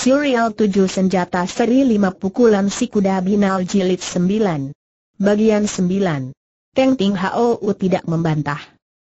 Serial 7 Senjata Seri 5 Pukulan Si Kuda Binal Jilid 9 Bagian 9 Teng Ting Hou tidak membantah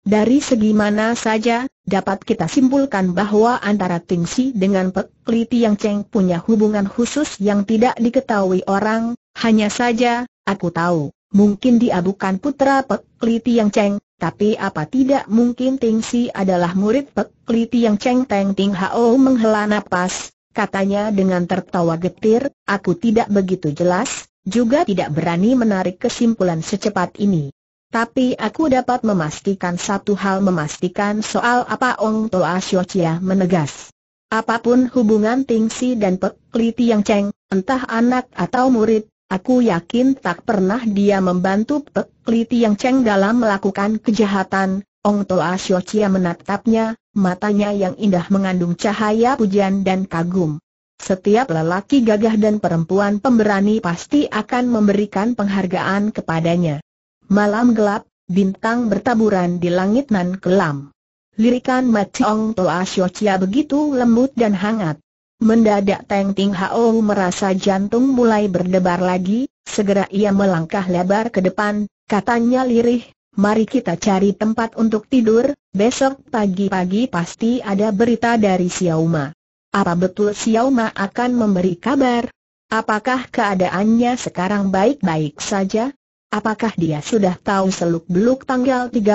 Dari segi mana saja, dapat kita simpulkan bahwa antara Ting Si dengan Pek Li Tiang Cheng punya hubungan khusus yang tidak diketahui orang Hanya saja, aku tahu, mungkin dia bukan putra Pek Li Tiang Cheng tapi apa tidak mungkin Ting Si adalah murid Pek Li Tiang Cheng Teng Ting Hao menghela nafas katanya dengan tertawa getir, aku tidak begitu jelas, juga tidak berani menarik kesimpulan secepat ini. Tapi aku dapat memastikan satu hal memastikan soal apa Ong Toa Sio Chia menegas. Apapun hubungan Ting dan Pek Li Tiang Cheng, entah anak atau murid, aku yakin tak pernah dia membantu Pek Li Tiang Cheng dalam melakukan kejahatan, Ong Toa Shochia menatapnya, matanya yang indah mengandung cahaya pujian dan kagum. Setiap lelaki gagah dan perempuan pemberani pasti akan memberikan penghargaan kepadanya. Malam gelap, bintang bertaburan di langit nan kelam. Lirikan mati Ong Toa Shochia begitu lembut dan hangat. Mendadak Teng Ting Hao merasa jantung mulai berdebar lagi, segera ia melangkah lebar ke depan, katanya lirih, mari kita cari tempat untuk tidur, besok pagi-pagi pasti ada berita dari Xiaoma. Apa betul Xiaoma akan memberi kabar? Apakah keadaannya sekarang baik-baik saja? Apakah dia sudah tahu seluk-beluk tanggal 13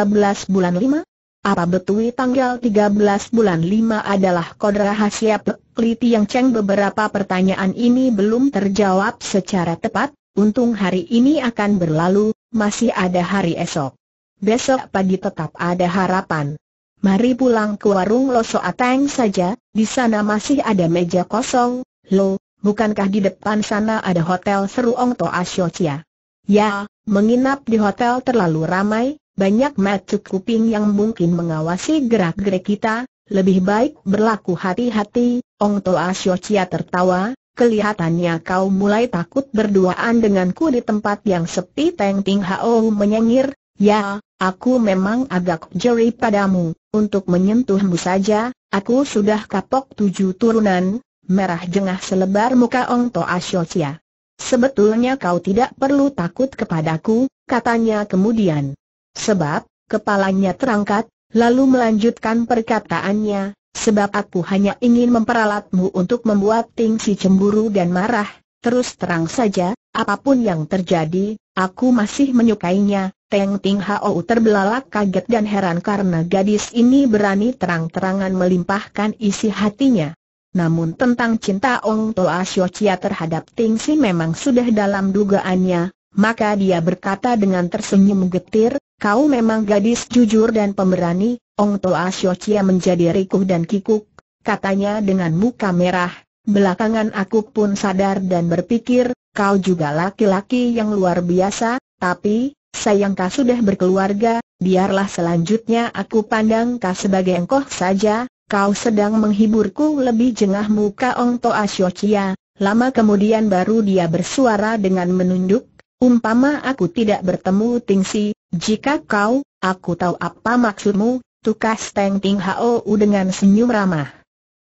bulan 5? Apa betul tanggal 13 bulan 5 adalah kode rahasia Liti yang Cheng beberapa pertanyaan ini belum terjawab secara tepat, untung hari ini akan berlalu, masih ada hari esok besok pagi tetap ada harapan. Mari pulang ke warung Loso Ateng saja, di sana masih ada meja kosong, lo, bukankah di depan sana ada hotel seru Ong To Asyocia? Ya, menginap di hotel terlalu ramai, banyak macuk kuping yang mungkin mengawasi gerak-gerik kita, lebih baik berlaku hati-hati, Ong To Asyocia tertawa, kelihatannya kau mulai takut berduaan denganku di tempat yang sepi Teng Ting Hao menyengir, Ya, aku memang agak jeri padamu, untuk menyentuhmu saja, aku sudah kapok tujuh turunan, merah jengah selebar muka Ong Toa Sebetulnya kau tidak perlu takut kepadaku, katanya kemudian. Sebab, kepalanya terangkat, lalu melanjutkan perkataannya, sebab aku hanya ingin memperalatmu untuk membuat Ting si cemburu dan marah, terus terang saja, Apapun yang terjadi, aku masih menyukainya, Teng Ting Hao terbelalak kaget dan heran karena gadis ini berani terang-terangan melimpahkan isi hatinya. Namun tentang cinta Ong Toa Sio Chia terhadap Ting Si memang sudah dalam dugaannya, maka dia berkata dengan tersenyum getir, kau memang gadis jujur dan pemberani, Ong Toa Sio Chia menjadi rikuh dan kikuk, katanya dengan muka merah, belakangan aku pun sadar dan berpikir, kau juga laki-laki yang luar biasa, tapi, sayang kau sudah berkeluarga, biarlah selanjutnya aku pandang kau sebagai engkoh saja, kau sedang menghiburku lebih jengah muka Ong Toa Siochia, lama kemudian baru dia bersuara dengan menunduk, umpama aku tidak bertemu Tingsi, jika kau, aku tahu apa maksudmu, tukas Teng Ting Hou dengan senyum ramah.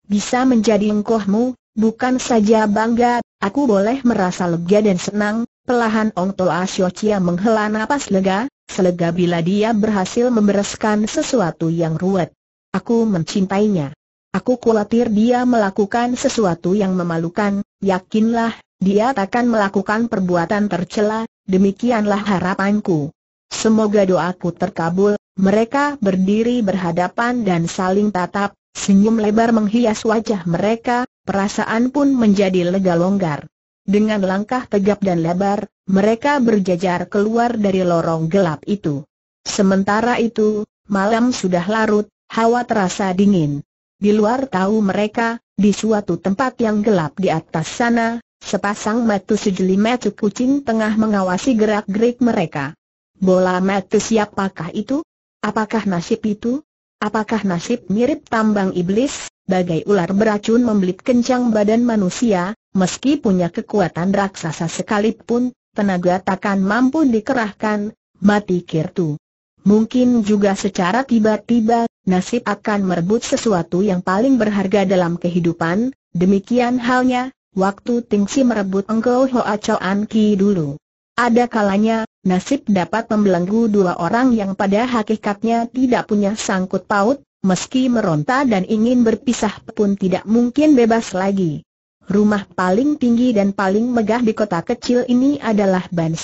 Bisa menjadi engkohmu, Bukan saja bangga, aku boleh merasa lega dan senang, pelahan Ong Toa Sio menghela napas lega, selega bila dia berhasil membereskan sesuatu yang ruwet. Aku mencintainya. Aku khawatir dia melakukan sesuatu yang memalukan, yakinlah, dia takkan melakukan perbuatan tercela, demikianlah harapanku. Semoga doaku terkabul, mereka berdiri berhadapan dan saling tatap, senyum lebar menghias wajah mereka, perasaan pun menjadi lega longgar. Dengan langkah tegap dan lebar, mereka berjajar keluar dari lorong gelap itu. Sementara itu, malam sudah larut, hawa terasa dingin. Di luar tahu mereka, di suatu tempat yang gelap di atas sana, sepasang mata sejeli matu kucing tengah mengawasi gerak-gerik mereka. Bola mata siapakah itu? Apakah nasib itu? Apakah nasib mirip tambang iblis? bagai ular beracun membelit kencang badan manusia, meski punya kekuatan raksasa sekalipun, tenaga takkan mampu dikerahkan, mati Kirtu. Mungkin juga secara tiba-tiba, nasib akan merebut sesuatu yang paling berharga dalam kehidupan, demikian halnya, waktu Tingsi merebut Engkau Hoa Choan Ki dulu. Ada kalanya, nasib dapat membelenggu dua orang yang pada hakikatnya tidak punya sangkut paut, meski meronta dan ingin berpisah pun tidak mungkin bebas lagi. Rumah paling tinggi dan paling megah di kota kecil ini adalah Ban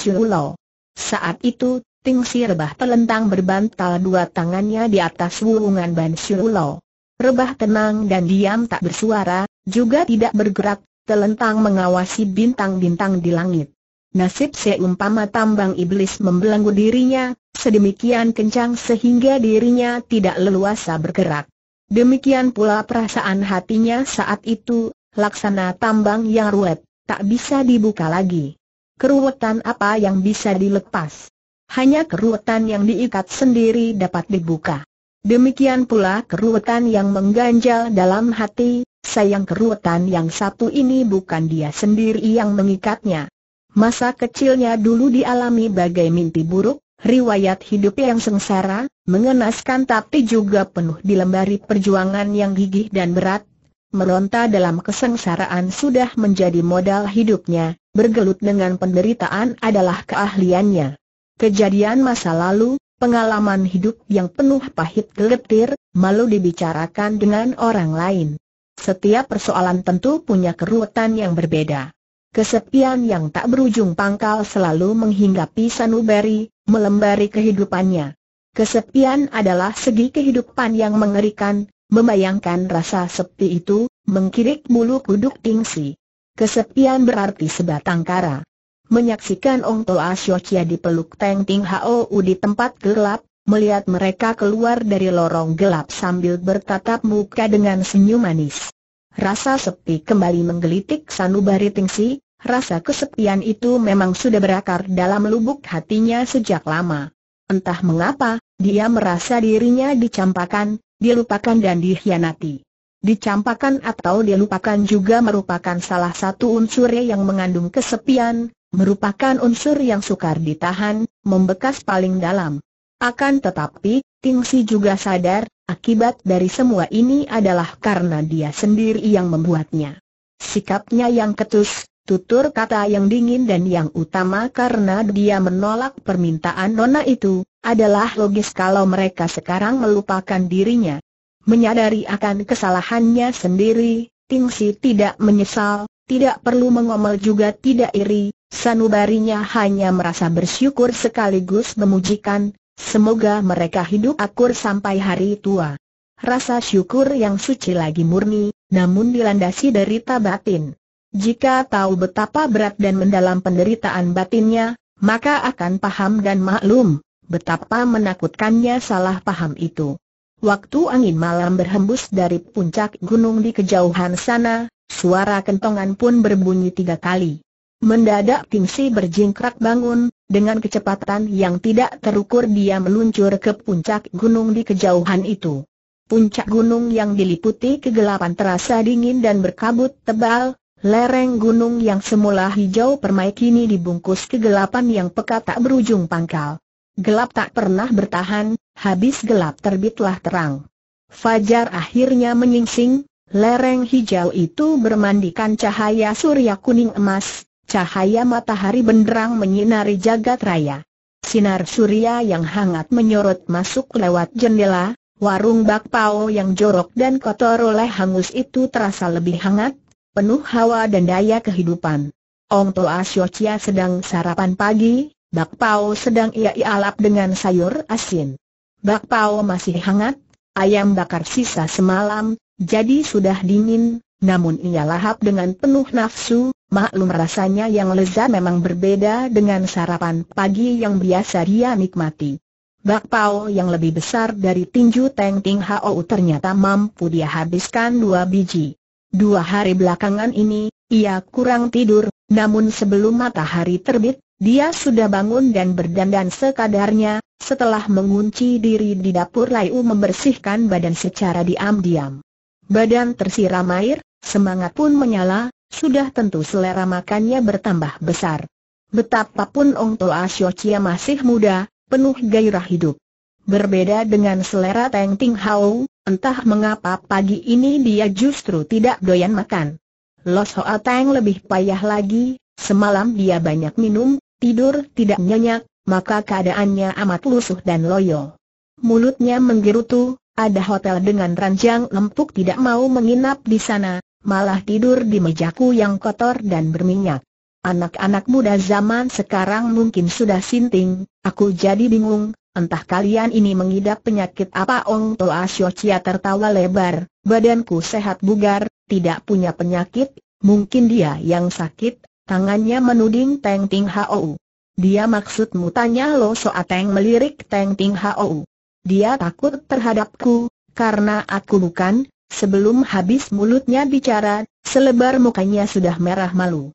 Saat itu, Ting Si Rebah telentang berbantal dua tangannya di atas wulungan Ban Rebah tenang dan diam tak bersuara, juga tidak bergerak, telentang mengawasi bintang-bintang di langit. Nasib seumpama tambang iblis membelenggu dirinya, sedemikian kencang sehingga dirinya tidak leluasa bergerak. Demikian pula perasaan hatinya saat itu, laksana tambang yang ruwet, tak bisa dibuka lagi. Keruwetan apa yang bisa dilepas? Hanya keruwetan yang diikat sendiri dapat dibuka. Demikian pula keruwetan yang mengganjal dalam hati, sayang keruwetan yang satu ini bukan dia sendiri yang mengikatnya Masa kecilnya dulu dialami bagai mimpi buruk, riwayat hidup yang sengsara, mengenaskan tapi juga penuh dilembari perjuangan yang gigih dan berat. Meronta dalam kesengsaraan sudah menjadi modal hidupnya, bergelut dengan penderitaan adalah keahliannya. Kejadian masa lalu, pengalaman hidup yang penuh pahit geletir, malu dibicarakan dengan orang lain. Setiap persoalan tentu punya keruwetan yang berbeda. Kesepian yang tak berujung pangkal selalu menghinggapi Sanubari, melembari kehidupannya. Kesepian adalah segi kehidupan yang mengerikan, membayangkan rasa sepi itu, mengkirik bulu kuduk tingsi. Kesepian berarti sebatang kara. Menyaksikan Ong Toa Siocia dipeluk Teng Ting U di tempat gelap, melihat mereka keluar dari lorong gelap sambil bertatap muka dengan senyum manis rasa sepi kembali menggelitik sanubari tingsi, rasa kesepian itu memang sudah berakar dalam lubuk hatinya sejak lama. Entah mengapa, dia merasa dirinya dicampakan, dilupakan dan dikhianati. Dicampakan atau dilupakan juga merupakan salah satu unsur yang mengandung kesepian, merupakan unsur yang sukar ditahan, membekas paling dalam. Akan tetapi, Ting Si juga sadar, akibat dari semua ini adalah karena dia sendiri yang membuatnya. Sikapnya yang ketus, tutur kata yang dingin dan yang utama karena dia menolak permintaan Nona itu, adalah logis kalau mereka sekarang melupakan dirinya. Menyadari akan kesalahannya sendiri, Ting Si tidak menyesal, tidak perlu mengomel juga tidak iri, sanubarinya hanya merasa bersyukur sekaligus memujikan, Semoga mereka hidup akur sampai hari tua. Rasa syukur yang suci lagi murni, namun dilandasi derita batin. Jika tahu betapa berat dan mendalam penderitaan batinnya, maka akan paham dan maklum betapa menakutkannya salah paham itu. Waktu angin malam berhembus dari puncak gunung di kejauhan sana, suara kentongan pun berbunyi tiga kali. Mendadak Si berjingkrak bangun, dengan kecepatan yang tidak terukur dia meluncur ke puncak gunung di kejauhan itu. Puncak gunung yang diliputi kegelapan terasa dingin dan berkabut tebal, lereng gunung yang semula hijau permai kini dibungkus kegelapan yang pekat tak berujung pangkal. Gelap tak pernah bertahan, habis gelap terbitlah terang. Fajar akhirnya menyingsing, lereng hijau itu bermandikan cahaya surya kuning emas, Cahaya matahari benderang menyinari jagat raya. Sinar surya yang hangat menyorot masuk lewat jendela, warung bakpao yang jorok dan kotor oleh hangus itu terasa lebih hangat, penuh hawa dan daya kehidupan. Ong Toa Siocia sedang sarapan pagi, bakpao sedang ia ialap dengan sayur asin. Bakpao masih hangat, ayam bakar sisa semalam, jadi sudah dingin, namun ia lahap dengan penuh nafsu, Maklum rasanya yang lezat memang berbeda dengan sarapan pagi yang biasa dia nikmati. Bakpao yang lebih besar dari tinju Teng Ting Hao ternyata mampu dia habiskan dua biji. Dua hari belakangan ini, ia kurang tidur, namun sebelum matahari terbit, dia sudah bangun dan berdandan sekadarnya, setelah mengunci diri di dapur U membersihkan badan secara diam-diam. Badan tersiram air, semangat pun menyala, sudah tentu selera makannya bertambah besar. Betapapun Ong Toa Chia masih muda, penuh gairah hidup. Berbeda dengan selera Teng Ting Hao, entah mengapa pagi ini dia justru tidak doyan makan. Los Hoa Teng lebih payah lagi, semalam dia banyak minum, tidur tidak nyenyak, maka keadaannya amat lusuh dan loyo. Mulutnya menggerutu, ada hotel dengan ranjang lempuk tidak mau menginap di sana, malah tidur di mejaku yang kotor dan berminyak. Anak-anak muda zaman sekarang mungkin sudah sinting, aku jadi bingung, entah kalian ini mengidap penyakit apa Ong Toa Siocia tertawa lebar, badanku sehat bugar, tidak punya penyakit, mungkin dia yang sakit, tangannya menuding Teng Ting Hou. Dia maksudmu tanya Lo Soa Teng melirik Teng Ting Hou. Dia takut terhadapku, karena aku bukan, Sebelum habis mulutnya bicara, selebar mukanya sudah merah malu.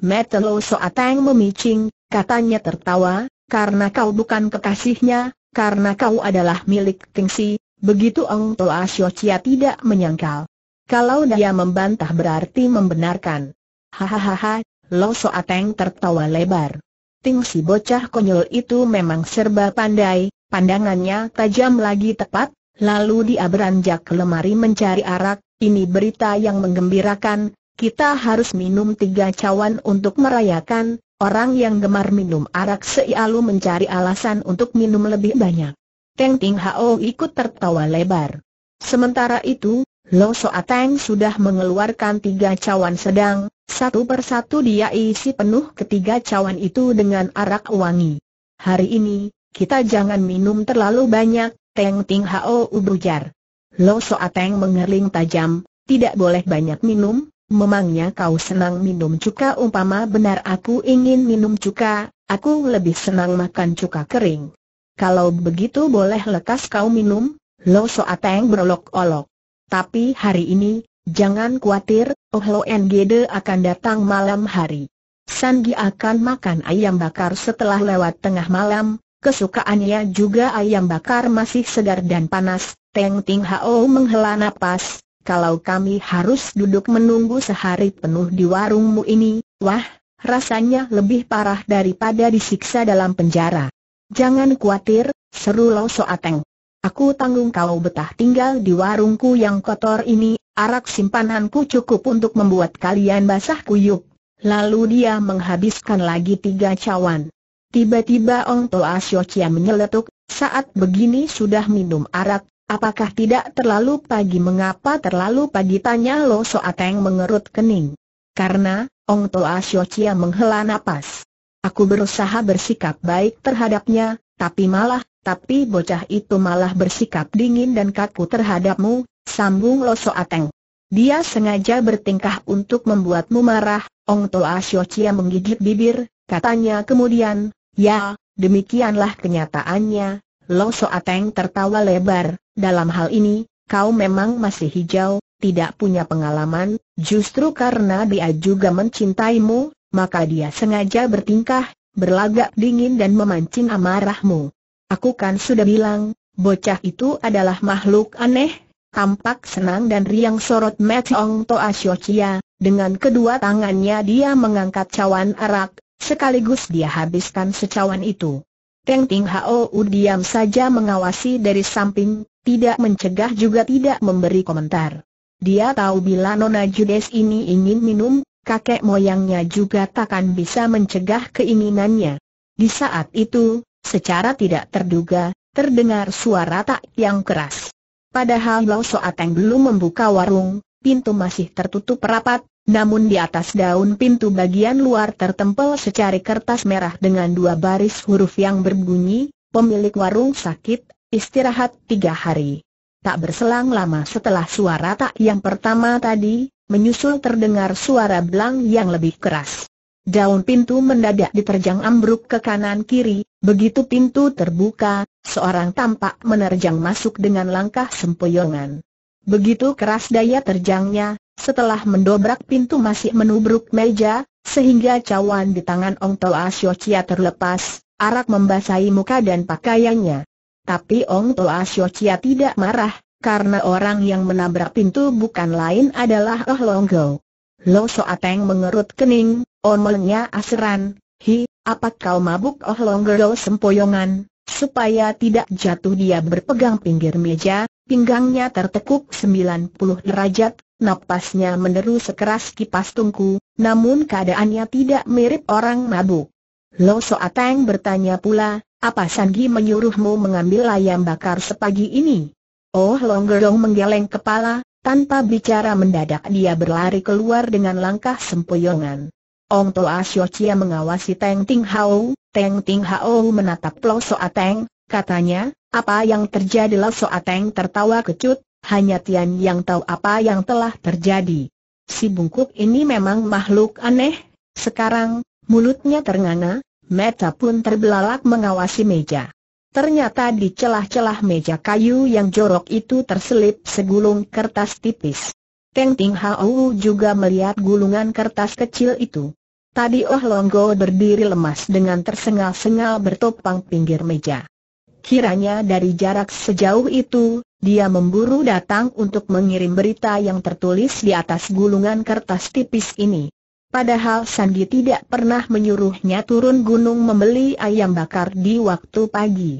Metelo Soateng memicing, katanya tertawa, karena kau bukan kekasihnya, karena kau adalah milik Tingsi, begitu Ong Toa Xiaochia tidak menyangkal. Kalau dia membantah berarti membenarkan. Hahaha, Lo Soateng tertawa lebar. Ting bocah konyol itu memang serba pandai, pandangannya tajam lagi tepat, Lalu dia beranjak ke lemari mencari arak, ini berita yang menggembirakan, kita harus minum tiga cawan untuk merayakan, orang yang gemar minum arak seialu mencari alasan untuk minum lebih banyak. Teng Ting Hao ikut tertawa lebar. Sementara itu, Lo Soateng sudah mengeluarkan tiga cawan sedang, satu persatu dia isi penuh ketiga cawan itu dengan arak wangi. Hari ini, kita jangan minum terlalu banyak, Teng Ting Hao ubujar. Lo so Teng mengerling tajam, tidak boleh banyak minum, memangnya kau senang minum cuka umpama benar aku ingin minum cuka, aku lebih senang makan cuka kering. Kalau begitu boleh lekas kau minum, Lo so Teng berolok-olok. Tapi hari ini, jangan khawatir, Oh Lo Ngede akan datang malam hari. Sanggi akan makan ayam bakar setelah lewat tengah malam, Kesukaannya juga ayam bakar masih segar dan panas, Teng Ting Hao menghela napas, kalau kami harus duduk menunggu sehari penuh di warungmu ini, wah, rasanya lebih parah daripada disiksa dalam penjara. Jangan khawatir, seru Lo Soateng. Aku tanggung kau betah tinggal di warungku yang kotor ini, arak simpananku cukup untuk membuat kalian basah kuyup. Lalu dia menghabiskan lagi tiga cawan. Tiba-tiba Ong Toa Siocia menyeletuk, saat begini sudah minum arak, apakah tidak terlalu pagi mengapa terlalu pagi tanya Lo Soateng mengerut kening. Karena, Ong Toa Siocia menghela napas. Aku berusaha bersikap baik terhadapnya, tapi malah, tapi bocah itu malah bersikap dingin dan kaku terhadapmu, sambung Lo Soateng. Dia sengaja bertingkah untuk membuatmu marah, Ong Toa Siocia menggigit bibir, katanya kemudian, Ya, demikianlah kenyataannya, Lo Soateng tertawa lebar, dalam hal ini, kau memang masih hijau, tidak punya pengalaman, justru karena dia juga mencintaimu, maka dia sengaja bertingkah, berlagak dingin dan memancing amarahmu. Aku kan sudah bilang, bocah itu adalah makhluk aneh, tampak senang dan riang sorot Ong Toa Shochia, dengan kedua tangannya dia mengangkat cawan arak, Sekaligus dia habiskan secawan itu. Teng Ting Hao diam saja mengawasi dari samping, tidak mencegah juga tidak memberi komentar. Dia tahu bila Nona Judes ini ingin minum, kakek moyangnya juga takkan bisa mencegah keinginannya. Di saat itu, secara tidak terduga, terdengar suara tak yang keras. Padahal Lau Soateng belum membuka warung, pintu masih tertutup rapat, namun di atas daun pintu bagian luar tertempel secari kertas merah dengan dua baris huruf yang berbunyi, pemilik warung sakit, istirahat tiga hari. Tak berselang lama setelah suara tak yang pertama tadi, menyusul terdengar suara belang yang lebih keras. Daun pintu mendadak diterjang ambruk ke kanan kiri, begitu pintu terbuka, seorang tampak menerjang masuk dengan langkah sempoyongan. Begitu keras daya terjangnya, setelah mendobrak pintu masih menubruk meja, sehingga cawan di tangan Ong Toa Sio Chia terlepas, arak membasahi muka dan pakaiannya. Tapi Ong Toa Sio Chia tidak marah, karena orang yang menabrak pintu bukan lain adalah Oh Long Go. Lo Soateng mengerut kening, omelnya aseran, hi, apa kau mabuk Oh Long Go sempoyongan, supaya tidak jatuh dia berpegang pinggir meja, pinggangnya tertekuk 90 derajat, napasnya menderu sekeras kipas tungku, namun keadaannya tidak mirip orang mabuk. Lo Soateng bertanya pula, apa Sanggi menyuruhmu mengambil ayam bakar sepagi ini? Oh Longgerong menggeleng kepala, tanpa bicara mendadak dia berlari keluar dengan langkah sempoyongan. Ong Toa Siochia mengawasi Teng Ting Hao, Teng Ting Hao menatap Lo Soateng, katanya, apa yang terjadi Lo Soateng tertawa kecut, hanya Tian yang tahu apa yang telah terjadi. Si bungkuk ini memang makhluk aneh, sekarang, mulutnya ternganga, Meta pun terbelalak mengawasi meja. Ternyata di celah-celah meja kayu yang jorok itu terselip segulung kertas tipis. Teng Ting Hau juga melihat gulungan kertas kecil itu. Tadi Oh Longgo berdiri lemas dengan tersengal-sengal bertopang pinggir meja. Kiranya dari jarak sejauh itu, dia memburu datang untuk mengirim berita yang tertulis di atas gulungan kertas tipis ini. Padahal Sandi tidak pernah menyuruhnya turun gunung membeli ayam bakar di waktu pagi.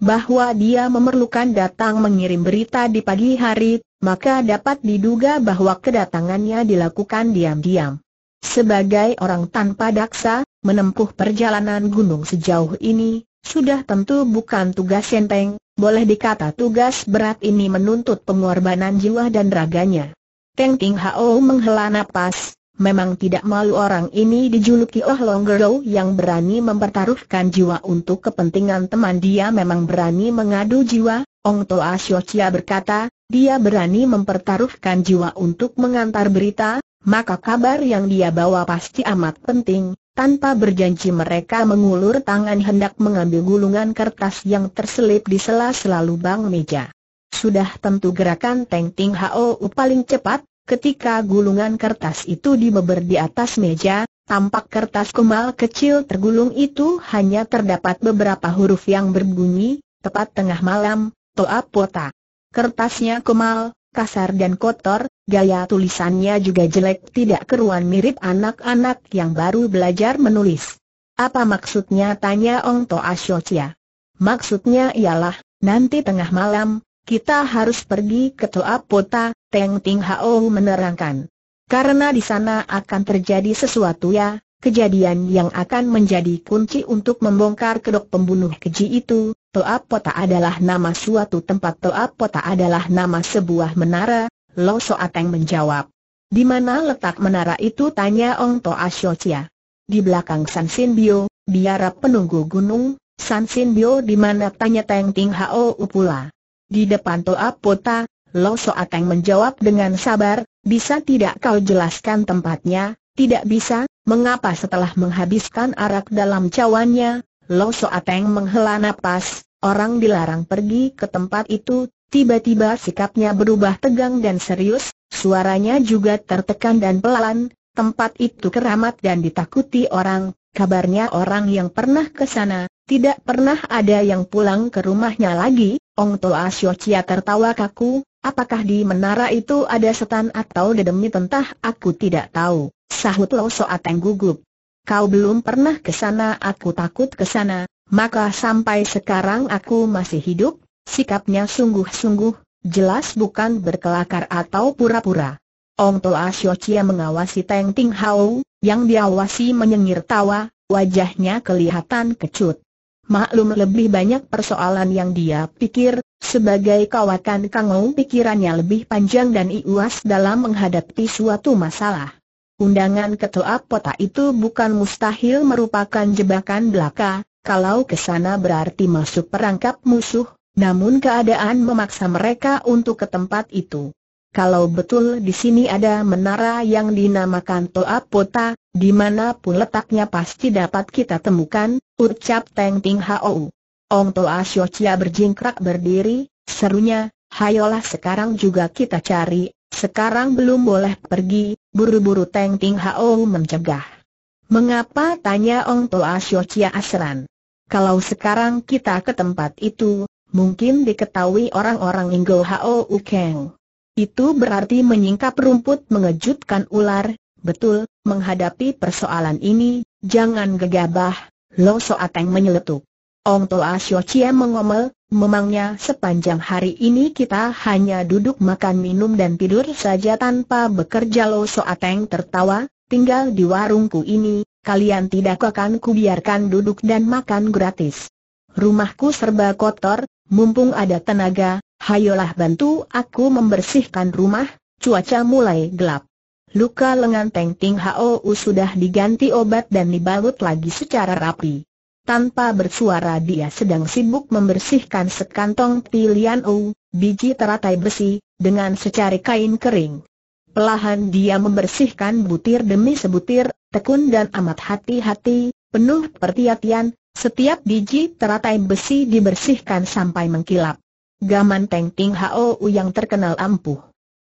Bahwa dia memerlukan datang mengirim berita di pagi hari, maka dapat diduga bahwa kedatangannya dilakukan diam-diam. Sebagai orang tanpa daksa, menempuh perjalanan gunung sejauh ini, sudah tentu bukan tugas enteng, boleh dikata tugas berat ini menuntut pengorbanan jiwa dan raganya. Teng Ting Hao menghela nafas. memang tidak malu orang ini dijuluki Oh Girl yang berani mempertaruhkan jiwa untuk kepentingan teman dia memang berani mengadu jiwa, Ong Toa Chia berkata, dia berani mempertaruhkan jiwa untuk mengantar berita, maka kabar yang dia bawa pasti amat penting, tanpa berjanji mereka mengulur tangan hendak mengambil gulungan kertas yang terselip di sela-sela lubang meja. Sudah tentu gerakan Teng Ting Hou paling cepat, ketika gulungan kertas itu dibeber di atas meja, tampak kertas kemal kecil tergulung itu hanya terdapat beberapa huruf yang berbunyi, tepat tengah malam, toa pota. Kertasnya kemal, kasar dan kotor, Gaya tulisannya juga jelek tidak keruan mirip anak-anak yang baru belajar menulis. Apa maksudnya tanya Ong Toa Siocia? Maksudnya ialah, nanti tengah malam, kita harus pergi ke Toa Pota, Teng Ting Hao menerangkan. Karena di sana akan terjadi sesuatu ya, kejadian yang akan menjadi kunci untuk membongkar kedok pembunuh keji itu, Toa Pota adalah nama suatu tempat Toa Pota adalah nama sebuah menara, Lo Ateng menjawab. Di mana letak menara itu tanya Ong Toa Siocia. Di belakang San Sin Bio, biara penunggu gunung, San Sin Bio di mana tanya Teng Ting Hao upula. Di depan Toa Pota, Lo Ateng menjawab dengan sabar, bisa tidak kau jelaskan tempatnya, tidak bisa, mengapa setelah menghabiskan arak dalam cawannya, Lo Ateng menghela napas, orang dilarang pergi ke tempat itu, Tiba-tiba sikapnya berubah tegang dan serius, suaranya juga tertekan dan pelan, tempat itu keramat dan ditakuti orang, kabarnya orang yang pernah ke sana, tidak pernah ada yang pulang ke rumahnya lagi, Ong Toa Siocia tertawa kaku, apakah di menara itu ada setan atau dedemit entah aku tidak tahu, sahut Lo Soateng gugup. Kau belum pernah ke sana aku takut ke sana, maka sampai sekarang aku masih hidup, Sikapnya sungguh-sungguh, jelas bukan berkelakar atau pura-pura. Ong Toa Sio Chia mengawasi Teng Ting Hao, yang diawasi menyengir tawa, wajahnya kelihatan kecut. Maklum lebih banyak persoalan yang dia pikir, sebagai kawakan Kang Ong pikirannya lebih panjang dan iuas dalam menghadapi suatu masalah. Undangan ketua pota itu bukan mustahil merupakan jebakan belaka, kalau ke sana berarti masuk perangkap musuh, namun keadaan memaksa mereka untuk ke tempat itu. Kalau betul di sini ada menara yang dinamakan Toa Pota, di mana pun letaknya pasti dapat kita temukan, ucap Teng Ting Hou. Ong Toa Sio Chia berjingkrak berdiri, serunya, hayolah sekarang juga kita cari, sekarang belum boleh pergi, buru-buru Teng Ting Hou mencegah. Mengapa tanya Ong Toa Sio Chia Asran? Kalau sekarang kita ke tempat itu, mungkin diketahui orang-orang Inggo Hao Ukeng. Itu berarti menyingkap rumput mengejutkan ular, betul, menghadapi persoalan ini, jangan gegabah, Lo Soateng menyeletuk. Ong Toa Sio Cie mengomel, memangnya sepanjang hari ini kita hanya duduk makan minum dan tidur saja tanpa bekerja Lo Soateng tertawa, tinggal di warungku ini, kalian tidak akan kubiarkan duduk dan makan gratis. Rumahku serba kotor, Mumpung ada tenaga, hayolah bantu aku membersihkan rumah, cuaca mulai gelap. Luka lengan Teng Ting Hou sudah diganti obat dan dibalut lagi secara rapi. Tanpa bersuara dia sedang sibuk membersihkan sekantong pilihan U, biji teratai besi, dengan secari kain kering. Pelahan dia membersihkan butir demi sebutir, tekun dan amat hati-hati, penuh perhatian, setiap biji teratai besi dibersihkan sampai mengkilap. Gaman Teng Ting Hou yang terkenal ampuh.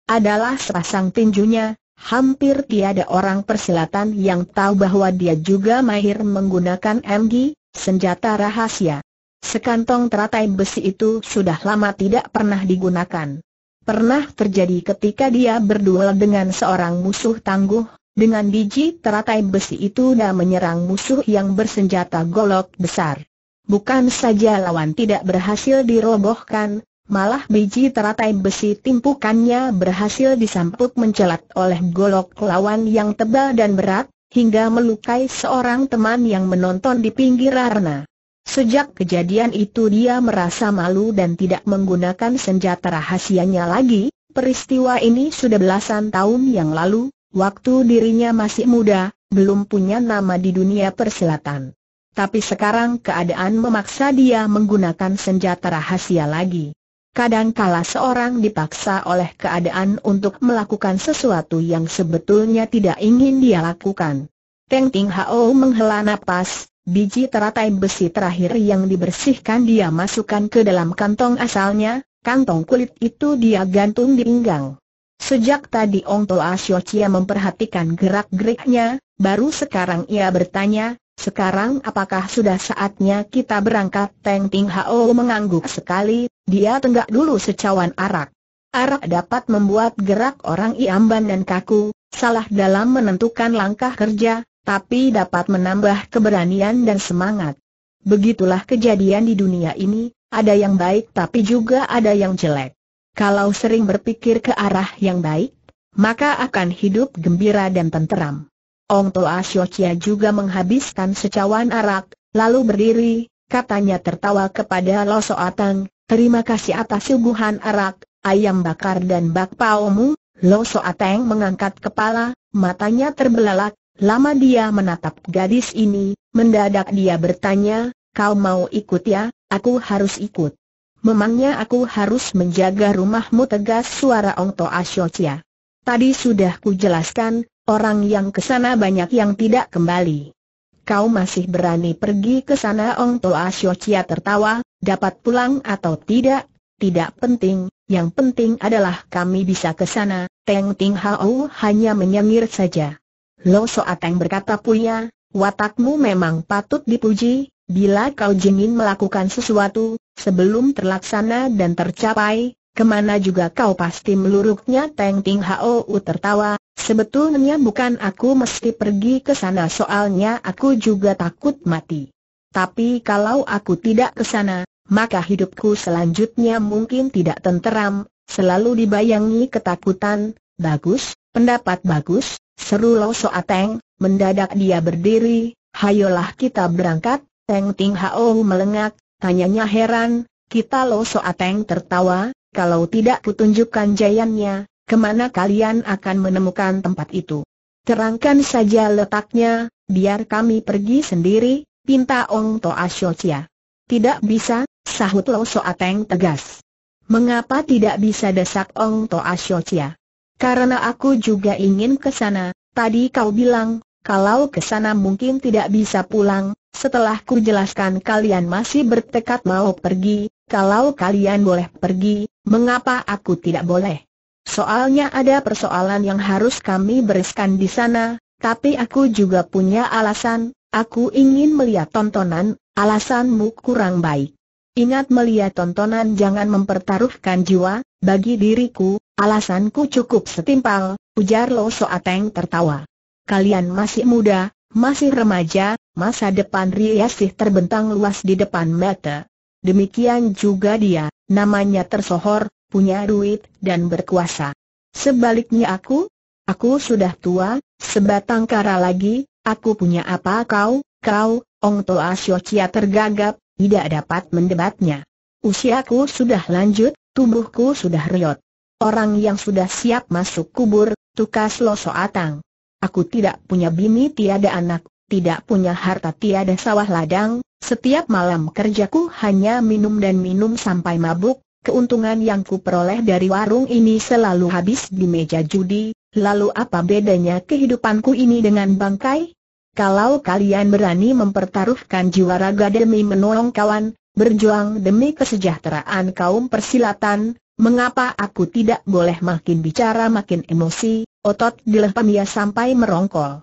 Adalah sepasang tinjunya, hampir tiada orang persilatan yang tahu bahwa dia juga mahir menggunakan MG, senjata rahasia. Sekantong teratai besi itu sudah lama tidak pernah digunakan. Pernah terjadi ketika dia berduel dengan seorang musuh tangguh, dengan biji teratai besi itu dia menyerang musuh yang bersenjata golok besar. Bukan saja lawan tidak berhasil dirobohkan, malah biji teratai besi timpukannya berhasil disamput mencelat oleh golok lawan yang tebal dan berat, hingga melukai seorang teman yang menonton di pinggir arena. Sejak kejadian itu dia merasa malu dan tidak menggunakan senjata rahasianya lagi, peristiwa ini sudah belasan tahun yang lalu, Waktu dirinya masih muda, belum punya nama di dunia persilatan. Tapi sekarang keadaan memaksa dia menggunakan senjata rahasia lagi. Kadangkala seorang dipaksa oleh keadaan untuk melakukan sesuatu yang sebetulnya tidak ingin dia lakukan. Teng Ting Hao menghela nafas, biji teratai besi terakhir yang dibersihkan dia masukkan ke dalam kantong asalnya, kantong kulit itu dia gantung di pinggang. Sejak tadi Ong Toa Sio Chia memperhatikan gerak-geriknya, baru sekarang ia bertanya, sekarang apakah sudah saatnya kita berangkat? Teng Ting Hao mengangguk sekali, dia tenggak dulu secawan arak. Arak dapat membuat gerak orang iamban dan kaku, salah dalam menentukan langkah kerja, tapi dapat menambah keberanian dan semangat. Begitulah kejadian di dunia ini, ada yang baik tapi juga ada yang jelek kalau sering berpikir ke arah yang baik, maka akan hidup gembira dan tenteram. Ong Toa Siocia juga menghabiskan secawan arak, lalu berdiri, katanya tertawa kepada Lo Soatang, terima kasih atas suguhan arak, ayam bakar dan bakpaomu, Lo Soateng mengangkat kepala, matanya terbelalak, lama dia menatap gadis ini, mendadak dia bertanya, kau mau ikut ya, aku harus ikut. Memangnya aku harus menjaga rumahmu tegas suara Ong Toa Siocia. Tadi sudah kujelaskan, orang yang ke sana banyak yang tidak kembali. Kau masih berani pergi ke sana Ong Toa Siocia tertawa, dapat pulang atau tidak, tidak penting, yang penting adalah kami bisa ke sana, Teng Ting Hao hanya menyengir saja. Lo Soateng berkata punya, watakmu memang patut dipuji, Bila kau jengin melakukan sesuatu, sebelum terlaksana dan tercapai, kemana juga kau pasti meluruknya Teng Ting Hou tertawa, sebetulnya bukan aku mesti pergi ke sana soalnya aku juga takut mati. Tapi kalau aku tidak ke sana, maka hidupku selanjutnya mungkin tidak tenteram, selalu dibayangi ketakutan, bagus, pendapat bagus, seru Lo Soateng, mendadak dia berdiri, hayolah kita berangkat, Teng Ting Hao melengak, tanyanya heran, kita lo Soateng tertawa, kalau tidak kutunjukkan jayannya, kemana kalian akan menemukan tempat itu. Terangkan saja letaknya, biar kami pergi sendiri, pinta Ong Toa Cia. Tidak bisa, sahut Lo Soateng tegas. Mengapa tidak bisa desak Ong Toa Cia? Karena aku juga ingin ke sana, tadi kau bilang, kalau ke sana mungkin tidak bisa pulang, setelah ku jelaskan kalian masih bertekad mau pergi, kalau kalian boleh pergi, mengapa aku tidak boleh? Soalnya ada persoalan yang harus kami bereskan di sana, tapi aku juga punya alasan, aku ingin melihat tontonan, alasanmu kurang baik. Ingat melihat tontonan jangan mempertaruhkan jiwa, bagi diriku, alasanku cukup setimpal, ujar Lo Soateng tertawa. Kalian masih muda, masih remaja, masa depan Riasih terbentang luas di depan mata. Demikian juga dia, namanya tersohor, punya duit dan berkuasa. Sebaliknya aku, aku sudah tua, sebatang kara lagi, aku punya apa kau, kau, Ong Toa Shiochia tergagap, tidak dapat mendebatnya. Usiaku sudah lanjut, tubuhku sudah riot. Orang yang sudah siap masuk kubur, tukas lo soatang. Aku tidak punya bini tiada anak, tidak punya harta tiada sawah ladang, setiap malam kerjaku hanya minum dan minum sampai mabuk, keuntungan yang kuperoleh dari warung ini selalu habis di meja judi, lalu apa bedanya kehidupanku ini dengan bangkai? Kalau kalian berani mempertaruhkan jiwa raga demi menolong kawan, berjuang demi kesejahteraan kaum persilatan, mengapa aku tidak boleh makin bicara makin emosi, otot dilempam ia sampai merongkol.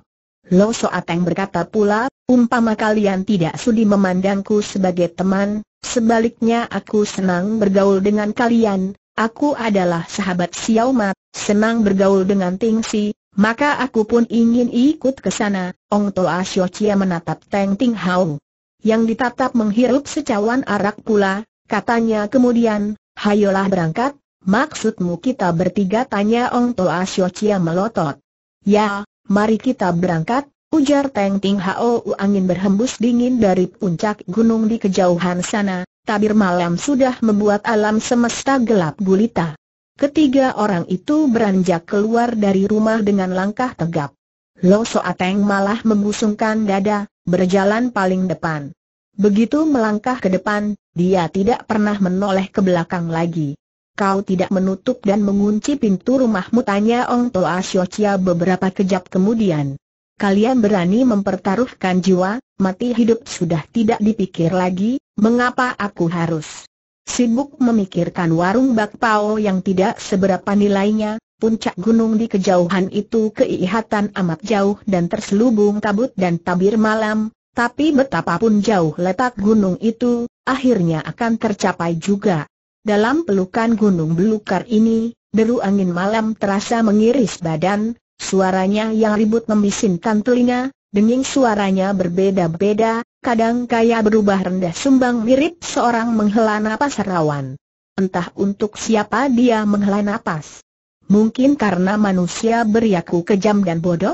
Lo ateng berkata pula, umpama kalian tidak sudi memandangku sebagai teman, sebaliknya aku senang bergaul dengan kalian, aku adalah sahabat Xiao Mat, senang bergaul dengan Ting Si, maka aku pun ingin ikut ke sana. Ong Toa Xiao Chia menatap Teng Ting Hao. Yang ditatap menghirup secawan arak pula, katanya kemudian, hayolah berangkat, Maksudmu kita bertiga tanya Ong Toa Sio melotot. Ya, mari kita berangkat, ujar Teng Ting U angin berhembus dingin dari puncak gunung di kejauhan sana, tabir malam sudah membuat alam semesta gelap gulita. Ketiga orang itu beranjak keluar dari rumah dengan langkah tegap. Lo Ateng malah membusungkan dada, berjalan paling depan. Begitu melangkah ke depan, dia tidak pernah menoleh ke belakang lagi kau tidak menutup dan mengunci pintu rumahmu tanya Ong Toa Siocia beberapa kejap kemudian. Kalian berani mempertaruhkan jiwa, mati hidup sudah tidak dipikir lagi, mengapa aku harus sibuk memikirkan warung bakpao yang tidak seberapa nilainya, puncak gunung di kejauhan itu keihatan amat jauh dan terselubung kabut dan tabir malam, tapi betapapun jauh letak gunung itu, akhirnya akan tercapai juga. Dalam pelukan gunung belukar ini, deru angin malam terasa mengiris badan, suaranya yang ribut membisinkan telinga, denging suaranya berbeda-beda, kadang kaya berubah rendah sumbang mirip seorang menghela napas rawan. Entah untuk siapa dia menghela napas. Mungkin karena manusia beriaku kejam dan bodoh?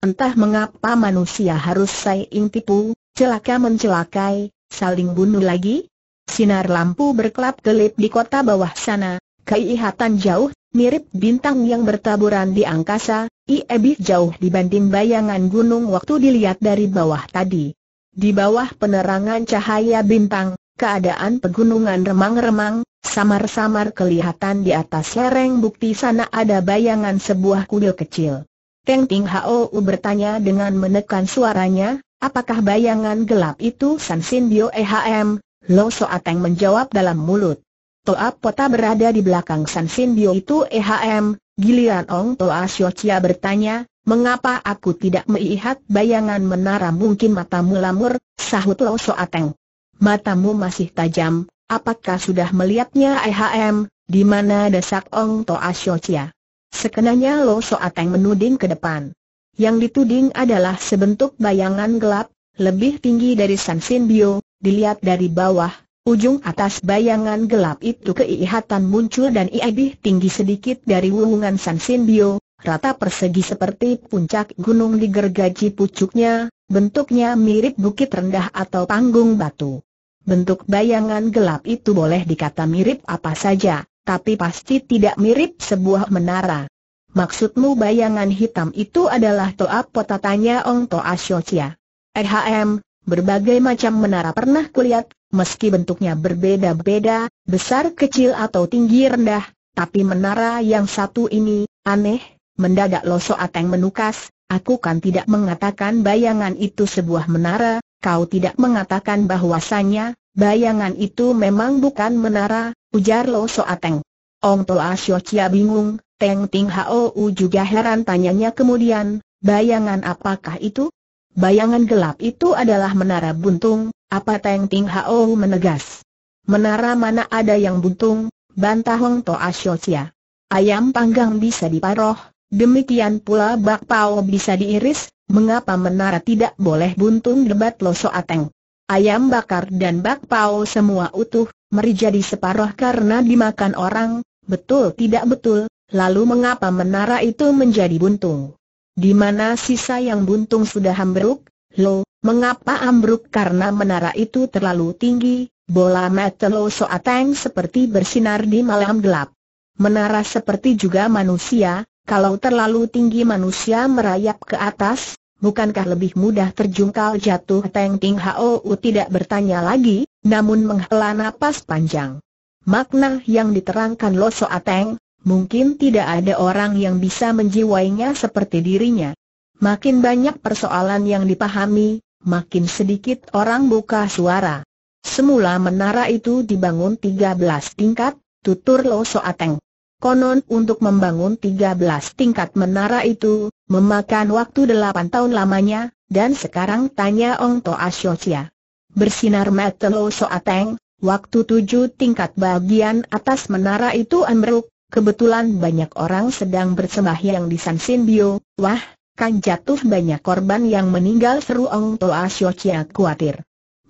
Entah mengapa manusia harus saing tipu, celaka mencelakai, saling bunuh lagi? Sinar lampu berkelap-kelip di kota bawah sana, keihatan jauh, mirip bintang yang bertaburan di angkasa, Iebih jauh dibanding bayangan gunung waktu dilihat dari bawah tadi. Di bawah penerangan cahaya bintang, keadaan pegunungan remang-remang, samar-samar kelihatan di atas lereng bukti sana ada bayangan sebuah kuda kecil. Teng Ting Hao bertanya dengan menekan suaranya, apakah bayangan gelap itu San Sin Bio EHM, Lo Soateng menjawab dalam mulut. Toa Pota berada di belakang San Sin Bio itu EHM, giliran Ong Toa Sio Chia bertanya, mengapa aku tidak melihat bayangan menara mungkin matamu lamur, sahut Lo Soateng. Matamu masih tajam, apakah sudah melihatnya EHM, di mana desak Ong Toa Sio Chia? Sekenanya Lo Soateng menuding ke depan. Yang dituding adalah sebentuk bayangan gelap, lebih tinggi dari San Sin Bio, dilihat dari bawah, ujung atas bayangan gelap itu keihatan muncul dan lebih tinggi sedikit dari wulungan San Sinbio, rata persegi seperti puncak gunung digergaji pucuknya, bentuknya mirip bukit rendah atau panggung batu. Bentuk bayangan gelap itu boleh dikata mirip apa saja, tapi pasti tidak mirip sebuah menara. Maksudmu bayangan hitam itu adalah Toa Potatanya Ong Toa Shochia. Ehm, Berbagai macam menara pernah kulihat, meski bentuknya berbeda-beda, besar kecil atau tinggi rendah, tapi menara yang satu ini, aneh, mendadak Loso Ateng menukas, aku kan tidak mengatakan bayangan itu sebuah menara, kau tidak mengatakan bahwasannya, bayangan itu memang bukan menara, ujar Loso Ateng. Ong Toa Sio Chia bingung, Teng Ting U juga heran tanyanya kemudian, bayangan apakah itu? Bayangan gelap itu adalah menara buntung, apa Teng Ting Hao menegas. Menara mana ada yang buntung, bantah Hong Toa Ayam panggang bisa diparoh, demikian pula bakpao bisa diiris, mengapa menara tidak boleh buntung debat Lo ateng. Ayam bakar dan bakpao semua utuh, meri jadi separoh karena dimakan orang, betul tidak betul, lalu mengapa menara itu menjadi buntung? Di mana sisa yang buntung sudah ambruk? Lo, mengapa ambruk karena menara itu terlalu tinggi? Bola mata Lo Soateng seperti bersinar di malam gelap. Menara seperti juga manusia, kalau terlalu tinggi manusia merayap ke atas, bukankah lebih mudah terjungkal jatuh? Teng Ting Hou tidak bertanya lagi, namun menghela napas panjang. Makna yang diterangkan Lo Soateng, mungkin tidak ada orang yang bisa menjiwainya seperti dirinya. Makin banyak persoalan yang dipahami, makin sedikit orang buka suara. Semula menara itu dibangun 13 tingkat, tutur Lo Soateng. Konon untuk membangun 13 tingkat menara itu, memakan waktu 8 tahun lamanya, dan sekarang tanya Ong To Asyocia. Bersinar mata Lo Soateng, waktu 7 tingkat bagian atas menara itu ambruk, Kebetulan banyak orang sedang bersembahyang di San Sinbio, wah, kan jatuh banyak korban yang meninggal seru Ong Toa Sio Chia khawatir.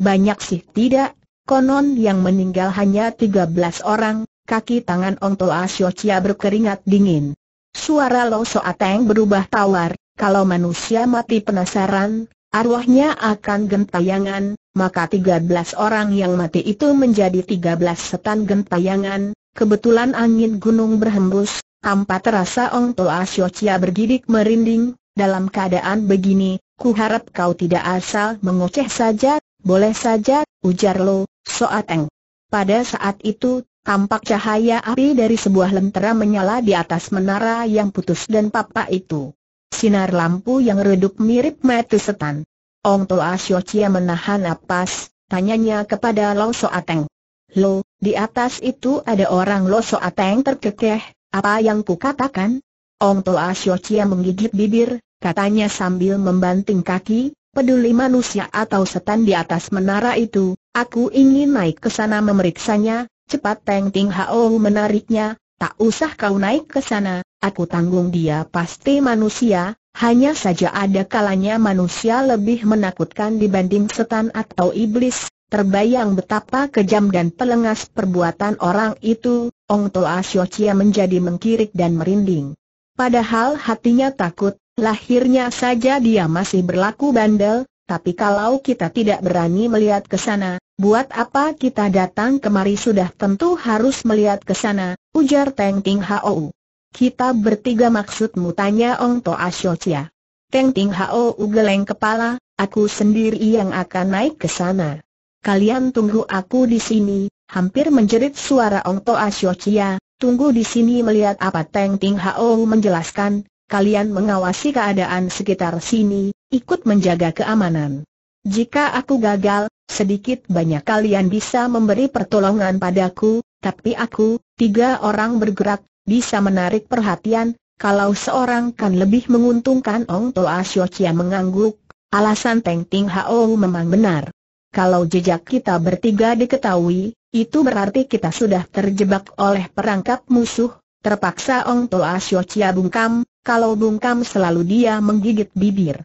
Banyak sih tidak, konon yang meninggal hanya 13 orang, kaki tangan Ong Toa Sio Chia berkeringat dingin. Suara Lo Teng berubah tawar, kalau manusia mati penasaran, arwahnya akan gentayangan, maka 13 orang yang mati itu menjadi 13 setan gentayangan, Kebetulan angin gunung berhembus, tanpa terasa Ong Toa Siocia Chia bergidik merinding, dalam keadaan begini, ku harap kau tidak asal mengoceh saja, boleh saja, ujar Lo, Soateng. Pada saat itu, tampak cahaya api dari sebuah lentera menyala di atas menara yang putus dan papa itu. Sinar lampu yang redup mirip mati setan. Ong Toa Siocia Chia menahan napas, tanyanya kepada Lo Soateng. Lo, di atas itu ada orang loso ateng terkekeh, apa yang ku katakan? Ong Toa Siocia menggigit bibir, katanya sambil membanting kaki, peduli manusia atau setan di atas menara itu, aku ingin naik ke sana memeriksanya, cepat Teng Ting Hao menariknya, tak usah kau naik ke sana, aku tanggung dia pasti manusia, hanya saja ada kalanya manusia lebih menakutkan dibanding setan atau iblis, Terbayang betapa kejam dan pelengas perbuatan orang itu, Ong Toa Xiaochia menjadi mengkirik dan merinding. Padahal hatinya takut, lahirnya saja dia masih berlaku bandel, tapi kalau kita tidak berani melihat ke sana, buat apa kita datang kemari sudah tentu harus melihat ke sana, ujar Teng Ting Hou. Kita bertiga maksudmu tanya Ong Toa Xiaochia. Teng Ting Hou geleng kepala, aku sendiri yang akan naik ke sana. Kalian tunggu aku di sini, hampir menjerit suara Ong Toa Chia, tunggu di sini melihat apa Teng Ting Hao menjelaskan, kalian mengawasi keadaan sekitar sini, ikut menjaga keamanan. Jika aku gagal, sedikit banyak kalian bisa memberi pertolongan padaku, tapi aku, tiga orang bergerak, bisa menarik perhatian, kalau seorang kan lebih menguntungkan Ong Toa Chia mengangguk, alasan Teng Ting Hao memang benar. Kalau jejak kita bertiga diketahui, itu berarti kita sudah terjebak oleh perangkap musuh, terpaksa Ong Toa Sio Chia bungkam, kalau bungkam selalu dia menggigit bibir.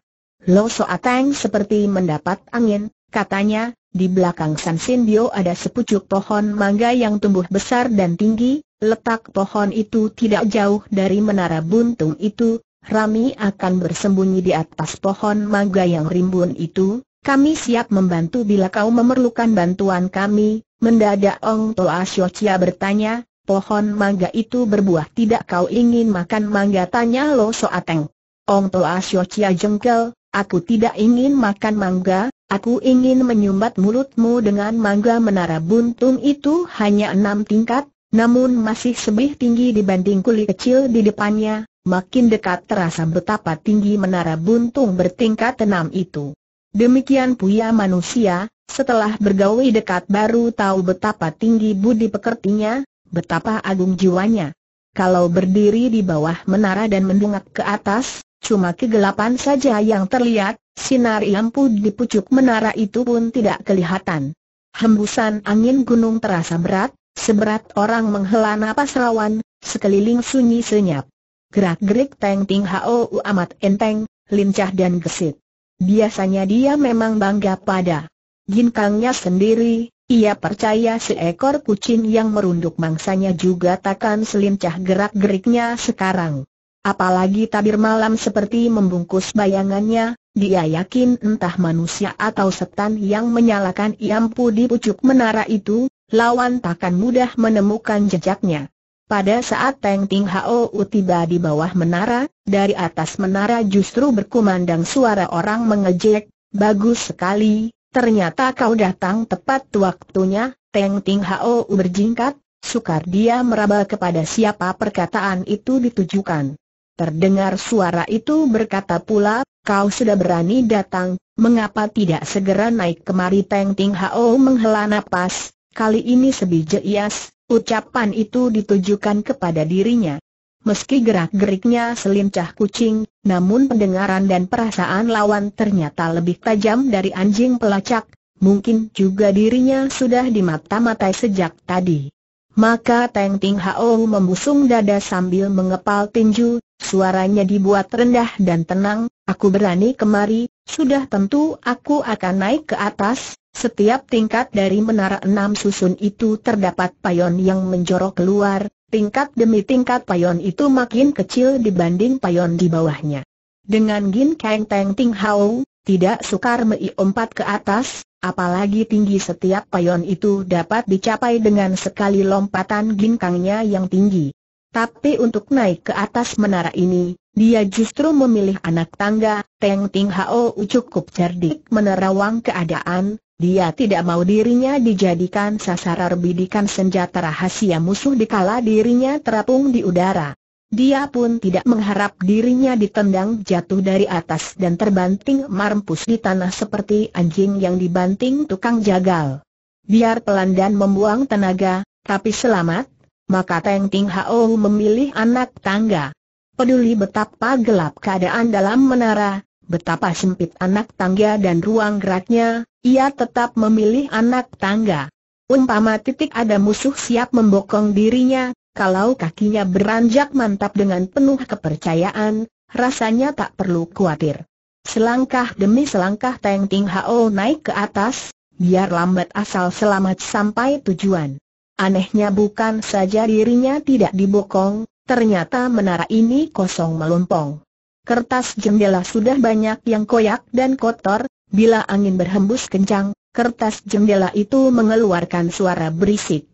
Lo Soateng seperti mendapat angin, katanya, di belakang San Bio ada sepucuk pohon mangga yang tumbuh besar dan tinggi, letak pohon itu tidak jauh dari menara buntung itu, Rami akan bersembunyi di atas pohon mangga yang rimbun itu, kami siap membantu bila kau memerlukan bantuan kami, mendadak Ong Toa Chia bertanya, pohon mangga itu berbuah tidak kau ingin makan mangga tanya Lo Soateng. Ong Toa Chia jengkel, aku tidak ingin makan mangga, aku ingin menyumbat mulutmu dengan mangga menara buntung itu hanya enam tingkat, namun masih sebih tinggi dibanding kulit kecil di depannya, makin dekat terasa betapa tinggi menara buntung bertingkat enam itu. Demikian pula manusia, setelah bergaul dekat baru tahu betapa tinggi budi pekertinya, betapa agung jiwanya. Kalau berdiri di bawah menara dan mendungak ke atas, cuma kegelapan saja yang terlihat, sinar lampu di pucuk menara itu pun tidak kelihatan. Hembusan angin gunung terasa berat, seberat orang menghela napas rawan, sekeliling sunyi senyap. Gerak-gerik Teng Ting Hou amat enteng, lincah dan gesit. Biasanya dia memang bangga pada ginkangnya sendiri, ia percaya seekor kucing yang merunduk mangsanya juga takkan selincah gerak-geriknya sekarang. Apalagi tabir malam seperti membungkus bayangannya, dia yakin entah manusia atau setan yang menyalakan iampu di pucuk menara itu, lawan takkan mudah menemukan jejaknya. Pada saat Teng Ting Hao tiba di bawah menara, dari atas menara justru berkumandang suara orang mengejek, bagus sekali, ternyata kau datang tepat waktunya, Teng Ting Hao berjingkat, sukar dia meraba kepada siapa perkataan itu ditujukan. Terdengar suara itu berkata pula, kau sudah berani datang, mengapa tidak segera naik kemari Teng Ting Hao menghela napas, Kali ini sebijak ias, ucapan itu ditujukan kepada dirinya. Meski gerak-geriknya selincah kucing, namun pendengaran dan perasaan lawan ternyata lebih tajam dari anjing pelacak, mungkin juga dirinya sudah dimata-matai sejak tadi. Maka Teng Ting Hao membusung dada sambil mengepal tinju, suaranya dibuat rendah dan tenang, aku berani kemari, sudah tentu aku akan naik ke atas, setiap tingkat dari menara enam susun itu terdapat payon yang menjorok keluar, tingkat demi tingkat payon itu makin kecil dibanding payon di bawahnya. Dengan Gin Kang Teng Ting Hao, tidak sukar empat ke atas, apalagi tinggi setiap payon itu dapat dicapai dengan sekali lompatan gin kangnya yang tinggi. Tapi untuk naik ke atas menara ini, dia justru memilih anak tangga, Teng Ting Hao cukup cerdik menerawang keadaan, dia tidak mau dirinya dijadikan sasaran bidikan senjata rahasia musuh dikala dirinya terapung di udara. Dia pun tidak mengharap dirinya ditendang jatuh dari atas dan terbanting marmpus di tanah seperti anjing yang dibanting tukang jagal. Biar pelan dan membuang tenaga, tapi selamat, maka Teng Ting Hao memilih anak tangga. Peduli betapa gelap keadaan dalam menara, betapa sempit anak tangga dan ruang geraknya, ia tetap memilih anak tangga. Umpama titik ada musuh siap membokong dirinya, kalau kakinya beranjak mantap dengan penuh kepercayaan, rasanya tak perlu khawatir. Selangkah demi selangkah Teng Ting Hao naik ke atas, biar lambat asal selamat sampai tujuan. Anehnya bukan saja dirinya tidak dibokong, ternyata menara ini kosong melompong. Kertas jendela sudah banyak yang koyak dan kotor, bila angin berhembus kencang, kertas jendela itu mengeluarkan suara berisik.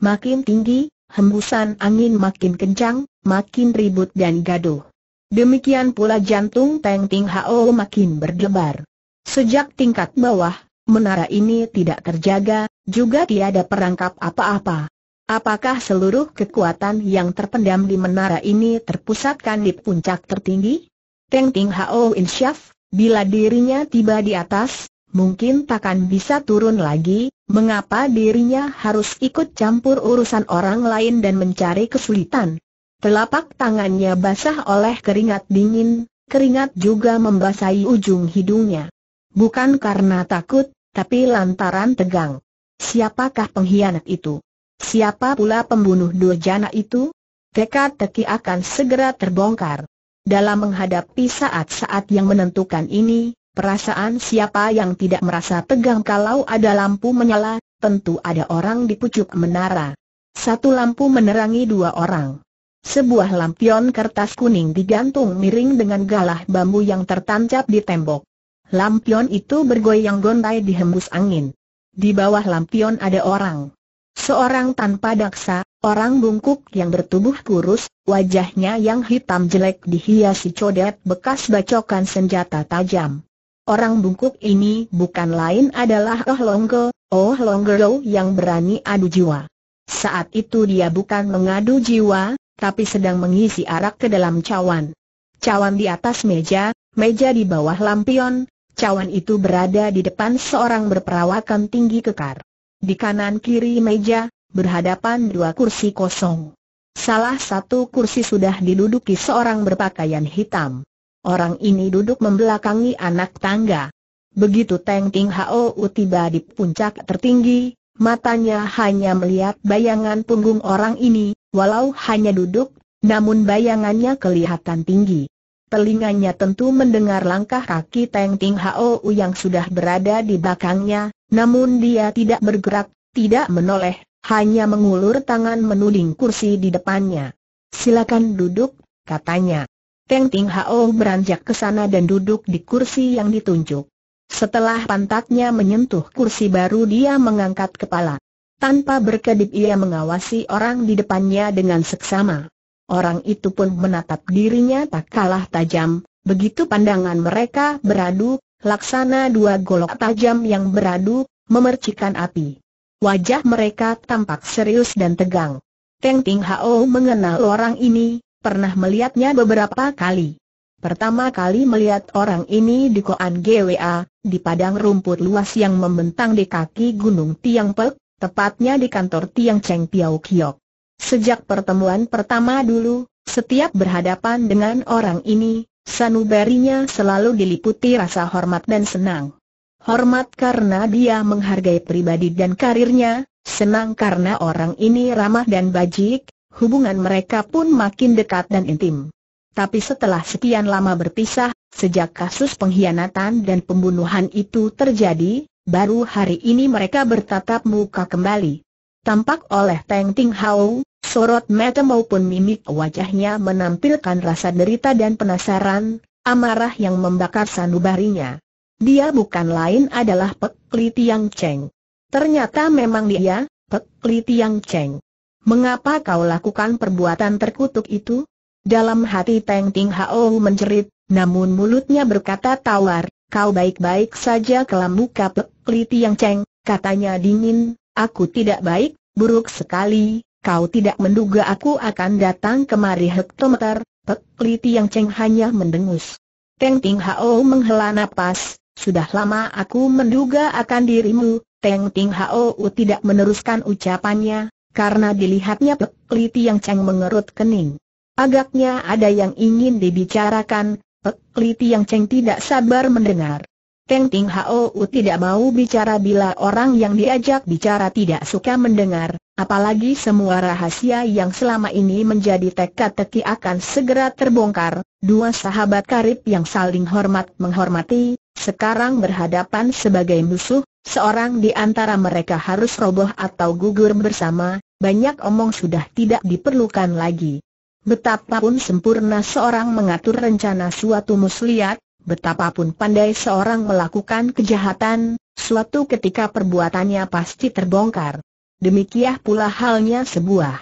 Makin tinggi, hembusan angin makin kencang, makin ribut dan gaduh. Demikian pula jantung Teng Ting Hao makin berdebar. Sejak tingkat bawah, menara ini tidak terjaga, juga tiada perangkap apa-apa. Apakah seluruh kekuatan yang terpendam di menara ini terpusatkan di puncak tertinggi? Teng Ting Hao Insyaf, bila dirinya tiba di atas, mungkin takkan bisa turun lagi, mengapa dirinya harus ikut campur urusan orang lain dan mencari kesulitan? Telapak tangannya basah oleh keringat dingin, keringat juga membasahi ujung hidungnya. Bukan karena takut, tapi lantaran tegang. Siapakah pengkhianat itu? Siapa pula pembunuh durjana itu? Tekad Teki akan segera terbongkar. Dalam menghadapi saat-saat yang menentukan ini, perasaan siapa yang tidak merasa tegang kalau ada lampu menyala, tentu ada orang di pucuk menara. Satu lampu menerangi dua orang. Sebuah lampion kertas kuning digantung miring dengan galah bambu yang tertancap di tembok. Lampion itu bergoyang gondai dihembus angin. Di bawah lampion ada orang. Seorang tanpa daksa, orang bungkuk yang bertubuh kurus, wajahnya yang hitam jelek dihiasi codet bekas bacokan senjata tajam. Orang bungkuk ini bukan lain adalah Oh Longgo, Oh Longgo yang berani adu jiwa. Saat itu dia bukan mengadu jiwa, tapi sedang mengisi arak ke dalam cawan. Cawan di atas meja, meja di bawah lampion, cawan itu berada di depan seorang berperawakan tinggi kekar. Di kanan kiri meja, berhadapan dua kursi kosong. Salah satu kursi sudah diduduki seorang berpakaian hitam. Orang ini duduk membelakangi anak tangga. Begitu Teng Ting U tiba di puncak tertinggi, matanya hanya melihat bayangan punggung orang ini, walau hanya duduk, namun bayangannya kelihatan tinggi. Telinganya tentu mendengar langkah kaki Teng Ting U yang sudah berada di belakangnya, namun dia tidak bergerak, tidak menoleh, hanya mengulur tangan menuding kursi di depannya. Silakan duduk, katanya. Teng Ting Hao beranjak ke sana dan duduk di kursi yang ditunjuk. Setelah pantatnya menyentuh kursi baru dia mengangkat kepala. Tanpa berkedip ia mengawasi orang di depannya dengan seksama. Orang itu pun menatap dirinya tak kalah tajam, begitu pandangan mereka beradu, laksana dua golok tajam yang beradu, memercikan api. Wajah mereka tampak serius dan tegang. Teng Ting Hao mengenal orang ini, pernah melihatnya beberapa kali. Pertama kali melihat orang ini di Koan GWA, di padang rumput luas yang membentang di kaki Gunung Tiang Pek, tepatnya di kantor Tiang Cheng Piao Kiok. Sejak pertemuan pertama dulu, setiap berhadapan dengan orang ini, Sanubarinya selalu diliputi rasa hormat dan senang. Hormat karena dia menghargai pribadi dan karirnya, senang karena orang ini ramah dan bajik, hubungan mereka pun makin dekat dan intim. Tapi setelah sekian lama berpisah, sejak kasus pengkhianatan dan pembunuhan itu terjadi, baru hari ini mereka bertatap muka kembali. Tampak oleh Teng Ting Hao, sorot mata maupun mimik wajahnya menampilkan rasa derita dan penasaran, amarah yang membakar sanubarinya. Dia bukan lain adalah Pek Li Tiang Cheng. Ternyata memang dia, Pek Li Tiang Cheng. Mengapa kau lakukan perbuatan terkutuk itu? Dalam hati Teng Ting Hao menjerit, namun mulutnya berkata tawar, kau baik-baik saja kelam muka Pek Li Tiang Cheng, katanya dingin, aku tidak baik, buruk sekali, kau tidak menduga aku akan datang kemari hektometer, Pek Li yang Cheng hanya mendengus. Teng Ting Hao menghela napas, sudah lama aku menduga akan dirimu, Teng Ting Hao tidak meneruskan ucapannya, karena dilihatnya Pek Li yang Cheng mengerut kening. Agaknya ada yang ingin dibicarakan, Pek Li yang Cheng tidak sabar mendengar. Teng Ting Hou tidak mau bicara bila orang yang diajak bicara tidak suka mendengar, apalagi semua rahasia yang selama ini menjadi teka-teki akan segera terbongkar. Dua sahabat karib yang saling hormat menghormati, sekarang berhadapan sebagai musuh, seorang di antara mereka harus roboh atau gugur bersama, banyak omong sudah tidak diperlukan lagi. Betapapun sempurna seorang mengatur rencana suatu muslihat, Betapapun pandai seorang melakukan kejahatan, suatu ketika perbuatannya pasti terbongkar. Demikian pula halnya sebuah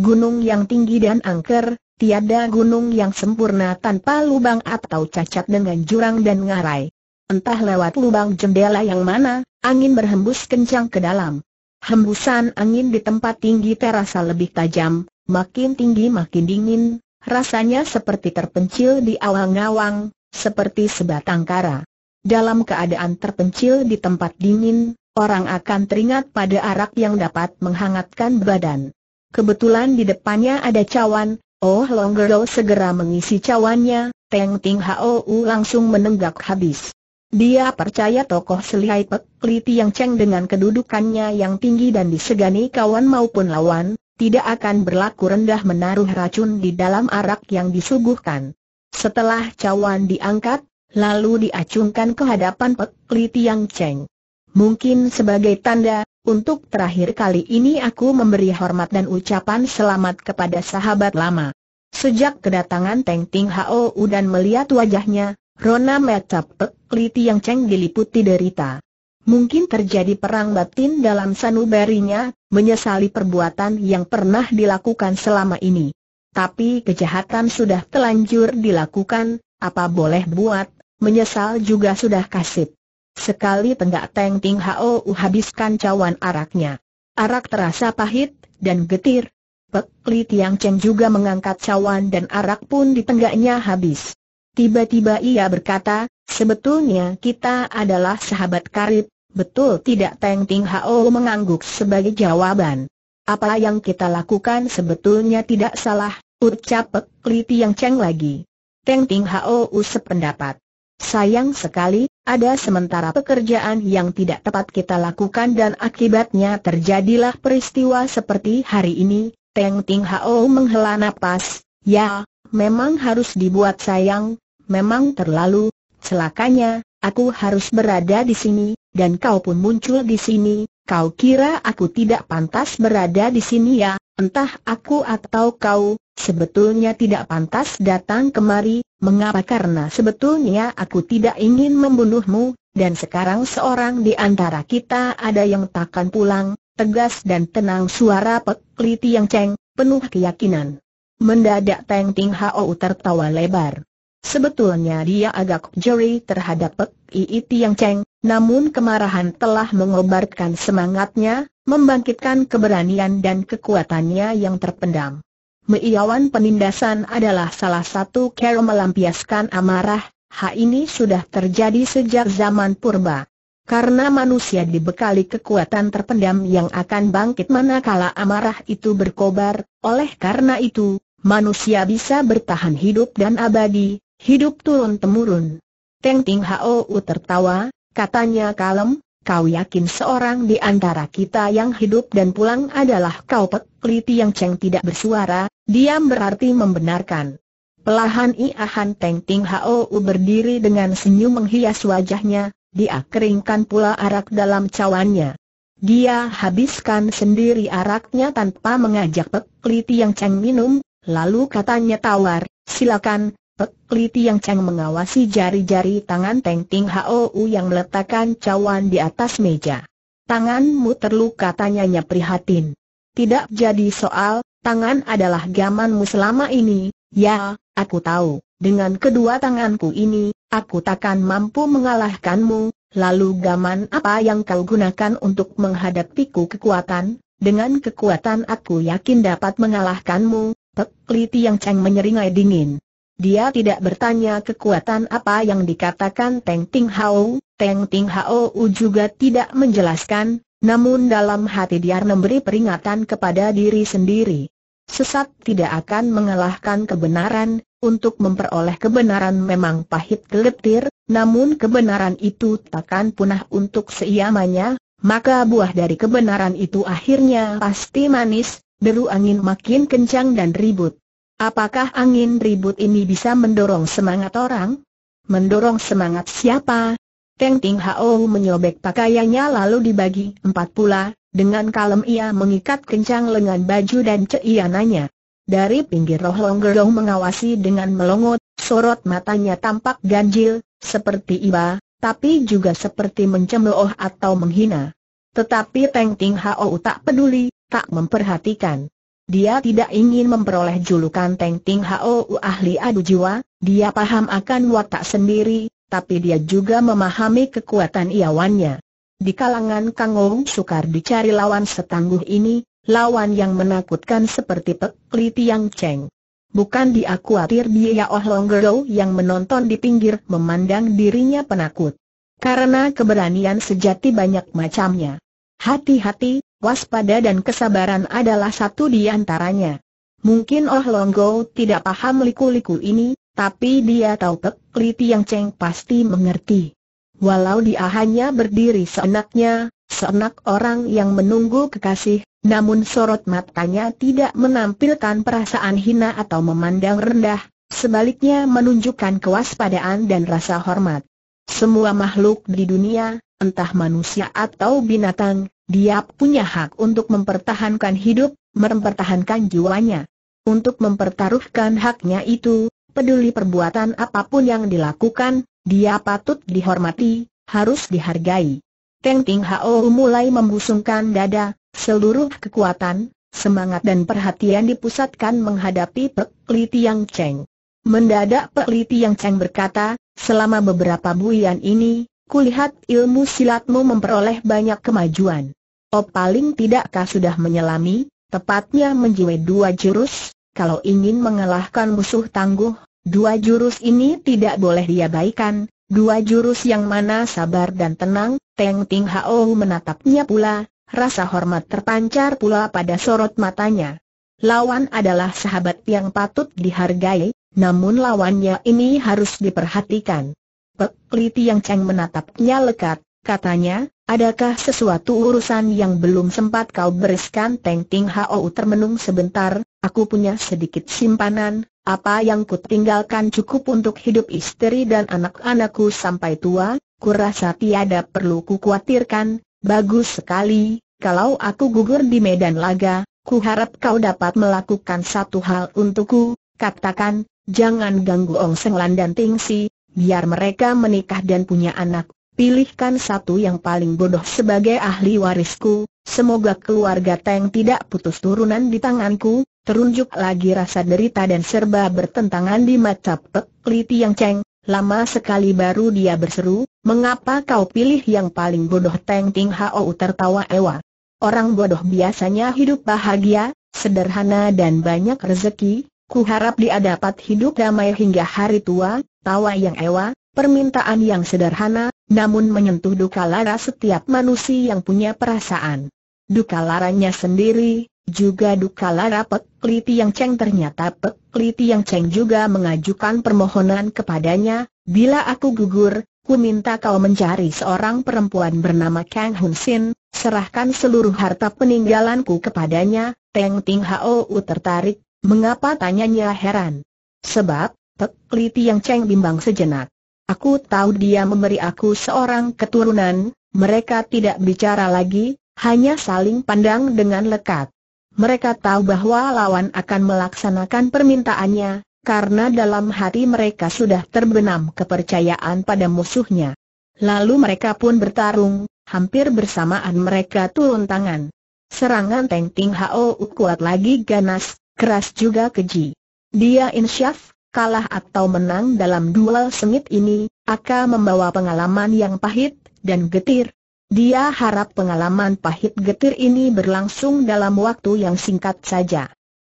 gunung yang tinggi dan angker, tiada gunung yang sempurna tanpa lubang atau cacat dengan jurang dan ngarai. Entah lewat lubang jendela yang mana, angin berhembus kencang ke dalam. Hembusan angin di tempat tinggi terasa lebih tajam, makin tinggi makin dingin, rasanya seperti terpencil di awang-awang, seperti sebatang kara. Dalam keadaan terpencil di tempat dingin, orang akan teringat pada arak yang dapat menghangatkan badan. Kebetulan di depannya ada cawan, Oh Longgero segera mengisi cawannya, Teng Ting Hou langsung menenggak habis. Dia percaya tokoh Seliai Pek Li Tiang ceng dengan kedudukannya yang tinggi dan disegani kawan maupun lawan, tidak akan berlaku rendah menaruh racun di dalam arak yang disuguhkan. Setelah cawan diangkat, lalu diacungkan ke hadapan Pek Li Tiang Cheng. Mungkin sebagai tanda, untuk terakhir kali ini aku memberi hormat dan ucapan selamat kepada sahabat lama. Sejak kedatangan Teng Ting Hao dan melihat wajahnya, Rona Meta Pek Li Tiang Cheng diliputi derita. Mungkin terjadi perang batin dalam sanubarinya, menyesali perbuatan yang pernah dilakukan selama ini tapi kejahatan sudah telanjur dilakukan, apa boleh buat, menyesal juga sudah kasih. Sekali tenggak Teng Ting Hao habiskan cawan araknya. Arak terasa pahit dan getir. Pek Li Tiang Cheng juga mengangkat cawan dan arak pun di tenggaknya habis. Tiba-tiba ia berkata, sebetulnya kita adalah sahabat karib, betul tidak Teng Ting Hao mengangguk sebagai jawaban. Apa yang kita lakukan sebetulnya tidak salah, ucap Pek Li Tiang Cheng lagi. Teng Ting usap pendapat. Sayang sekali, ada sementara pekerjaan yang tidak tepat kita lakukan dan akibatnya terjadilah peristiwa seperti hari ini, Teng Ting Hao menghela nafas. ya, memang harus dibuat sayang, memang terlalu, celakanya, aku harus berada di sini, dan kau pun muncul di sini, Kau kira aku tidak pantas berada di sini ya, entah aku atau kau, sebetulnya tidak pantas datang kemari, mengapa karena sebetulnya aku tidak ingin membunuhmu, dan sekarang seorang di antara kita ada yang takkan pulang, tegas dan tenang suara Pek yang Tiang Cheng, penuh keyakinan. Mendadak Teng Ting Hao tertawa lebar. Sebetulnya dia agak jeri terhadap Pek Ii Tiang Cheng, namun kemarahan telah mengobarkan semangatnya, membangkitkan keberanian dan kekuatannya yang terpendam. Meiawan penindasan adalah salah satu cara melampiaskan amarah, hal ini sudah terjadi sejak zaman purba. Karena manusia dibekali kekuatan terpendam yang akan bangkit manakala amarah itu berkobar, oleh karena itu, manusia bisa bertahan hidup dan abadi, Hidup turun-temurun. Teng Ting u tertawa, katanya kalem, kau yakin seorang di antara kita yang hidup dan pulang adalah kau Pek yang yang ceng tidak bersuara, diam berarti membenarkan. Pelahan Iahan Teng Ting u berdiri dengan senyum menghias wajahnya, dia keringkan pula arak dalam cawannya. Dia habiskan sendiri araknya tanpa mengajak Pek yang yang ceng minum, lalu katanya tawar, silakan, Pek Li Tiang Cheng mengawasi jari-jari tangan Teng Ting Hou yang meletakkan cawan di atas meja. Tanganmu terluka tanyanya prihatin. Tidak jadi soal, tangan adalah gamanmu selama ini, ya, aku tahu. Dengan kedua tanganku ini, aku takkan mampu mengalahkanmu, lalu gaman apa yang kau gunakan untuk menghadapiku kekuatan? Dengan kekuatan aku yakin dapat mengalahkanmu, Pek Li Tiang Cheng menyeringai dingin. Dia tidak bertanya kekuatan apa yang dikatakan Teng Ting Hao, Teng Ting Hao juga tidak menjelaskan, namun dalam hati dia memberi peringatan kepada diri sendiri. Sesat tidak akan mengalahkan kebenaran, untuk memperoleh kebenaran memang pahit geleptir, namun kebenaran itu takkan punah untuk seiamanya, maka buah dari kebenaran itu akhirnya pasti manis, deru angin makin kencang dan ribut. Apakah angin ribut ini bisa mendorong semangat orang? Mendorong semangat siapa? Teng Ting Hao menyobek pakaiannya lalu dibagi empat pula, dengan kalem ia mengikat kencang lengan baju dan ceiananya. Dari pinggir roh Longgerong mengawasi dengan melongot, sorot matanya tampak ganjil, seperti iba, tapi juga seperti mencemooh atau menghina. Tetapi Teng Ting Hao tak peduli, tak memperhatikan. Dia tidak ingin memperoleh julukan Teng Ting Hao ahli adu jiwa, dia paham akan watak sendiri, tapi dia juga memahami kekuatan iawannya. Di kalangan Kang Ong sukar dicari lawan setangguh ini, lawan yang menakutkan seperti Pek Li Tiang Cheng. Bukan dia khawatir dia Oh Longgero yang menonton di pinggir memandang dirinya penakut. Karena keberanian sejati banyak macamnya. Hati-hati, waspada dan kesabaran adalah satu di antaranya. Mungkin Oh Longgo tidak paham liku-liku ini, tapi dia tahu Pek Li Tiang Cheng pasti mengerti. Walau dia hanya berdiri seenaknya, seenak orang yang menunggu kekasih, namun sorot matanya tidak menampilkan perasaan hina atau memandang rendah, sebaliknya menunjukkan kewaspadaan dan rasa hormat. Semua makhluk di dunia, entah manusia atau binatang, dia punya hak untuk mempertahankan hidup, mempertahankan jiwanya. Untuk mempertaruhkan haknya itu, peduli perbuatan apapun yang dilakukan, dia patut dihormati, harus dihargai. Teng Ting Hao mulai membusungkan dada, seluruh kekuatan, semangat dan perhatian dipusatkan menghadapi Pek Yang Tiang Cheng. Mendadak Pek Yang Tiang Cheng berkata, selama beberapa bulan ini, kulihat ilmu silatmu memperoleh banyak kemajuan. Oh paling tidakkah sudah menyelami, tepatnya menjiwai dua jurus, kalau ingin mengalahkan musuh tangguh, dua jurus ini tidak boleh diabaikan, dua jurus yang mana sabar dan tenang, Teng Ting Hao menatapnya pula, rasa hormat terpancar pula pada sorot matanya. Lawan adalah sahabat yang patut dihargai, namun lawannya ini harus diperhatikan. Pek Li Tiang Cheng menatapnya lekat, katanya, Adakah sesuatu urusan yang belum sempat kau bereskan Teng Ting Hao termenung sebentar, aku punya sedikit simpanan, apa yang ku tinggalkan cukup untuk hidup istri dan anak-anakku sampai tua, kurasa tiada perlu ku khawatirkan, bagus sekali, kalau aku gugur di medan laga, ku harap kau dapat melakukan satu hal untukku, katakan, jangan ganggu Ong Seng Lan dan Ting Si, biar mereka menikah dan punya anak, pilihkan satu yang paling bodoh sebagai ahli warisku, semoga keluarga Teng tidak putus turunan di tanganku, terunjuk lagi rasa derita dan serba bertentangan di mata Pek Li Yang Cheng, lama sekali baru dia berseru, mengapa kau pilih yang paling bodoh Teng Ting Hao tertawa ewa. Orang bodoh biasanya hidup bahagia, sederhana dan banyak rezeki, Ku harap dia dapat hidup damai hingga hari tua, tawa yang ewa, Permintaan yang sederhana, namun menyentuh duka lara setiap manusia yang punya perasaan. Duka laranya sendiri, juga duka lara Pek Kliti Yang Cheng ternyata Pek Kliti Yang Cheng juga mengajukan permohonan kepadanya, bila aku gugur, ku minta kau mencari seorang perempuan bernama Kang Hun Sin, serahkan seluruh harta peninggalanku kepadanya, Teng Ting Hou tertarik, mengapa tanyanya heran. Sebab, Pek Kliti Yang Cheng bimbang sejenak. Aku tahu dia memberi aku seorang keturunan, mereka tidak bicara lagi, hanya saling pandang dengan lekat. Mereka tahu bahwa lawan akan melaksanakan permintaannya, karena dalam hati mereka sudah terbenam kepercayaan pada musuhnya. Lalu mereka pun bertarung, hampir bersamaan mereka turun tangan. Serangan Teng Ting Hao kuat lagi ganas, keras juga keji. Dia insyaf, kalah atau menang dalam duel sengit ini, akan membawa pengalaman yang pahit dan getir. Dia harap pengalaman pahit getir ini berlangsung dalam waktu yang singkat saja.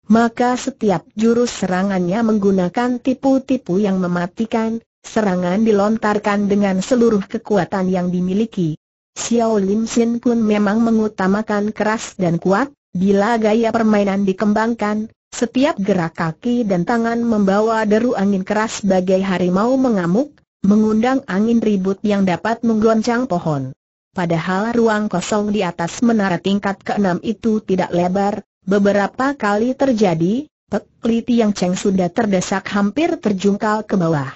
Maka setiap jurus serangannya menggunakan tipu-tipu yang mematikan, serangan dilontarkan dengan seluruh kekuatan yang dimiliki. Xiao Lim Sin pun memang mengutamakan keras dan kuat, Bila gaya permainan dikembangkan, setiap gerak kaki dan tangan membawa deru angin keras bagai harimau mengamuk, mengundang angin ribut yang dapat menggoncang pohon. Padahal ruang kosong di atas menara tingkat keenam itu tidak lebar, beberapa kali terjadi, pekliti yang ceng sudah terdesak hampir terjungkal ke bawah.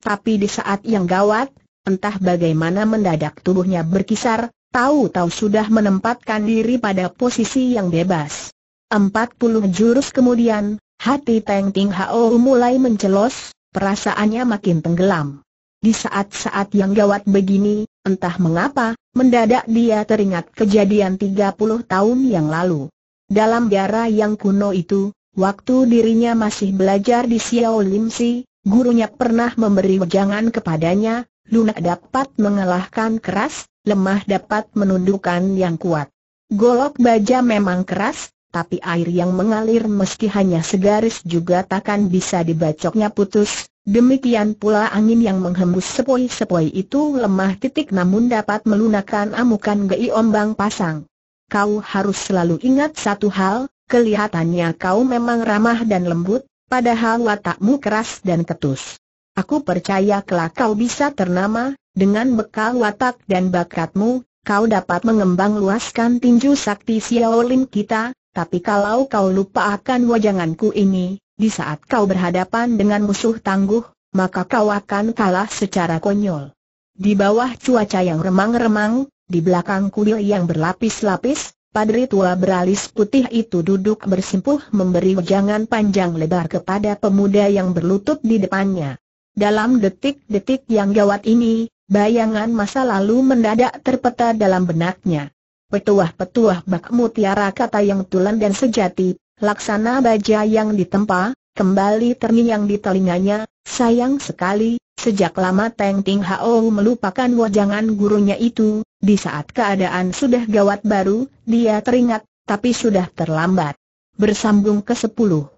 Tapi di saat yang gawat, entah bagaimana mendadak tubuhnya berkisar, tahu-tahu sudah menempatkan diri pada posisi yang bebas. 40 jurus kemudian, hati Teng Ting Hao mulai mencelos, perasaannya makin tenggelam. Di saat-saat yang gawat begini, entah mengapa, mendadak dia teringat kejadian 30 tahun yang lalu. Dalam darah yang kuno itu, waktu dirinya masih belajar di Xiao Lim Si, gurunya pernah memberi wejangan kepadanya, lunak dapat mengalahkan keras, lemah dapat menundukkan yang kuat. Golok baja memang keras, tapi air yang mengalir meski hanya segaris juga takkan bisa dibacoknya putus, demikian pula angin yang menghembus sepoi-sepoi itu lemah titik namun dapat melunakkan amukan gei ombang pasang. Kau harus selalu ingat satu hal, kelihatannya kau memang ramah dan lembut, padahal watakmu keras dan ketus. Aku percaya kelak kau bisa ternama, dengan bekal watak dan bakatmu, kau dapat mengembang luaskan tinju sakti Xiaolin kita, tapi kalau kau lupa akan wajanganku ini, di saat kau berhadapan dengan musuh tangguh, maka kau akan kalah secara konyol. Di bawah cuaca yang remang-remang, di belakang kuil yang berlapis-lapis, Padri tua beralis putih itu duduk bersimpuh memberi wajangan panjang lebar kepada pemuda yang berlutut di depannya. Dalam detik-detik yang gawat ini, bayangan masa lalu mendadak terpeta dalam benaknya petuah-petuah bak mutiara kata yang tulen dan sejati, laksana baja yang ditempa, kembali terngiang di telinganya, sayang sekali, sejak lama Teng Ting Hao melupakan wajangan gurunya itu, di saat keadaan sudah gawat baru, dia teringat, tapi sudah terlambat. Bersambung ke sepuluh.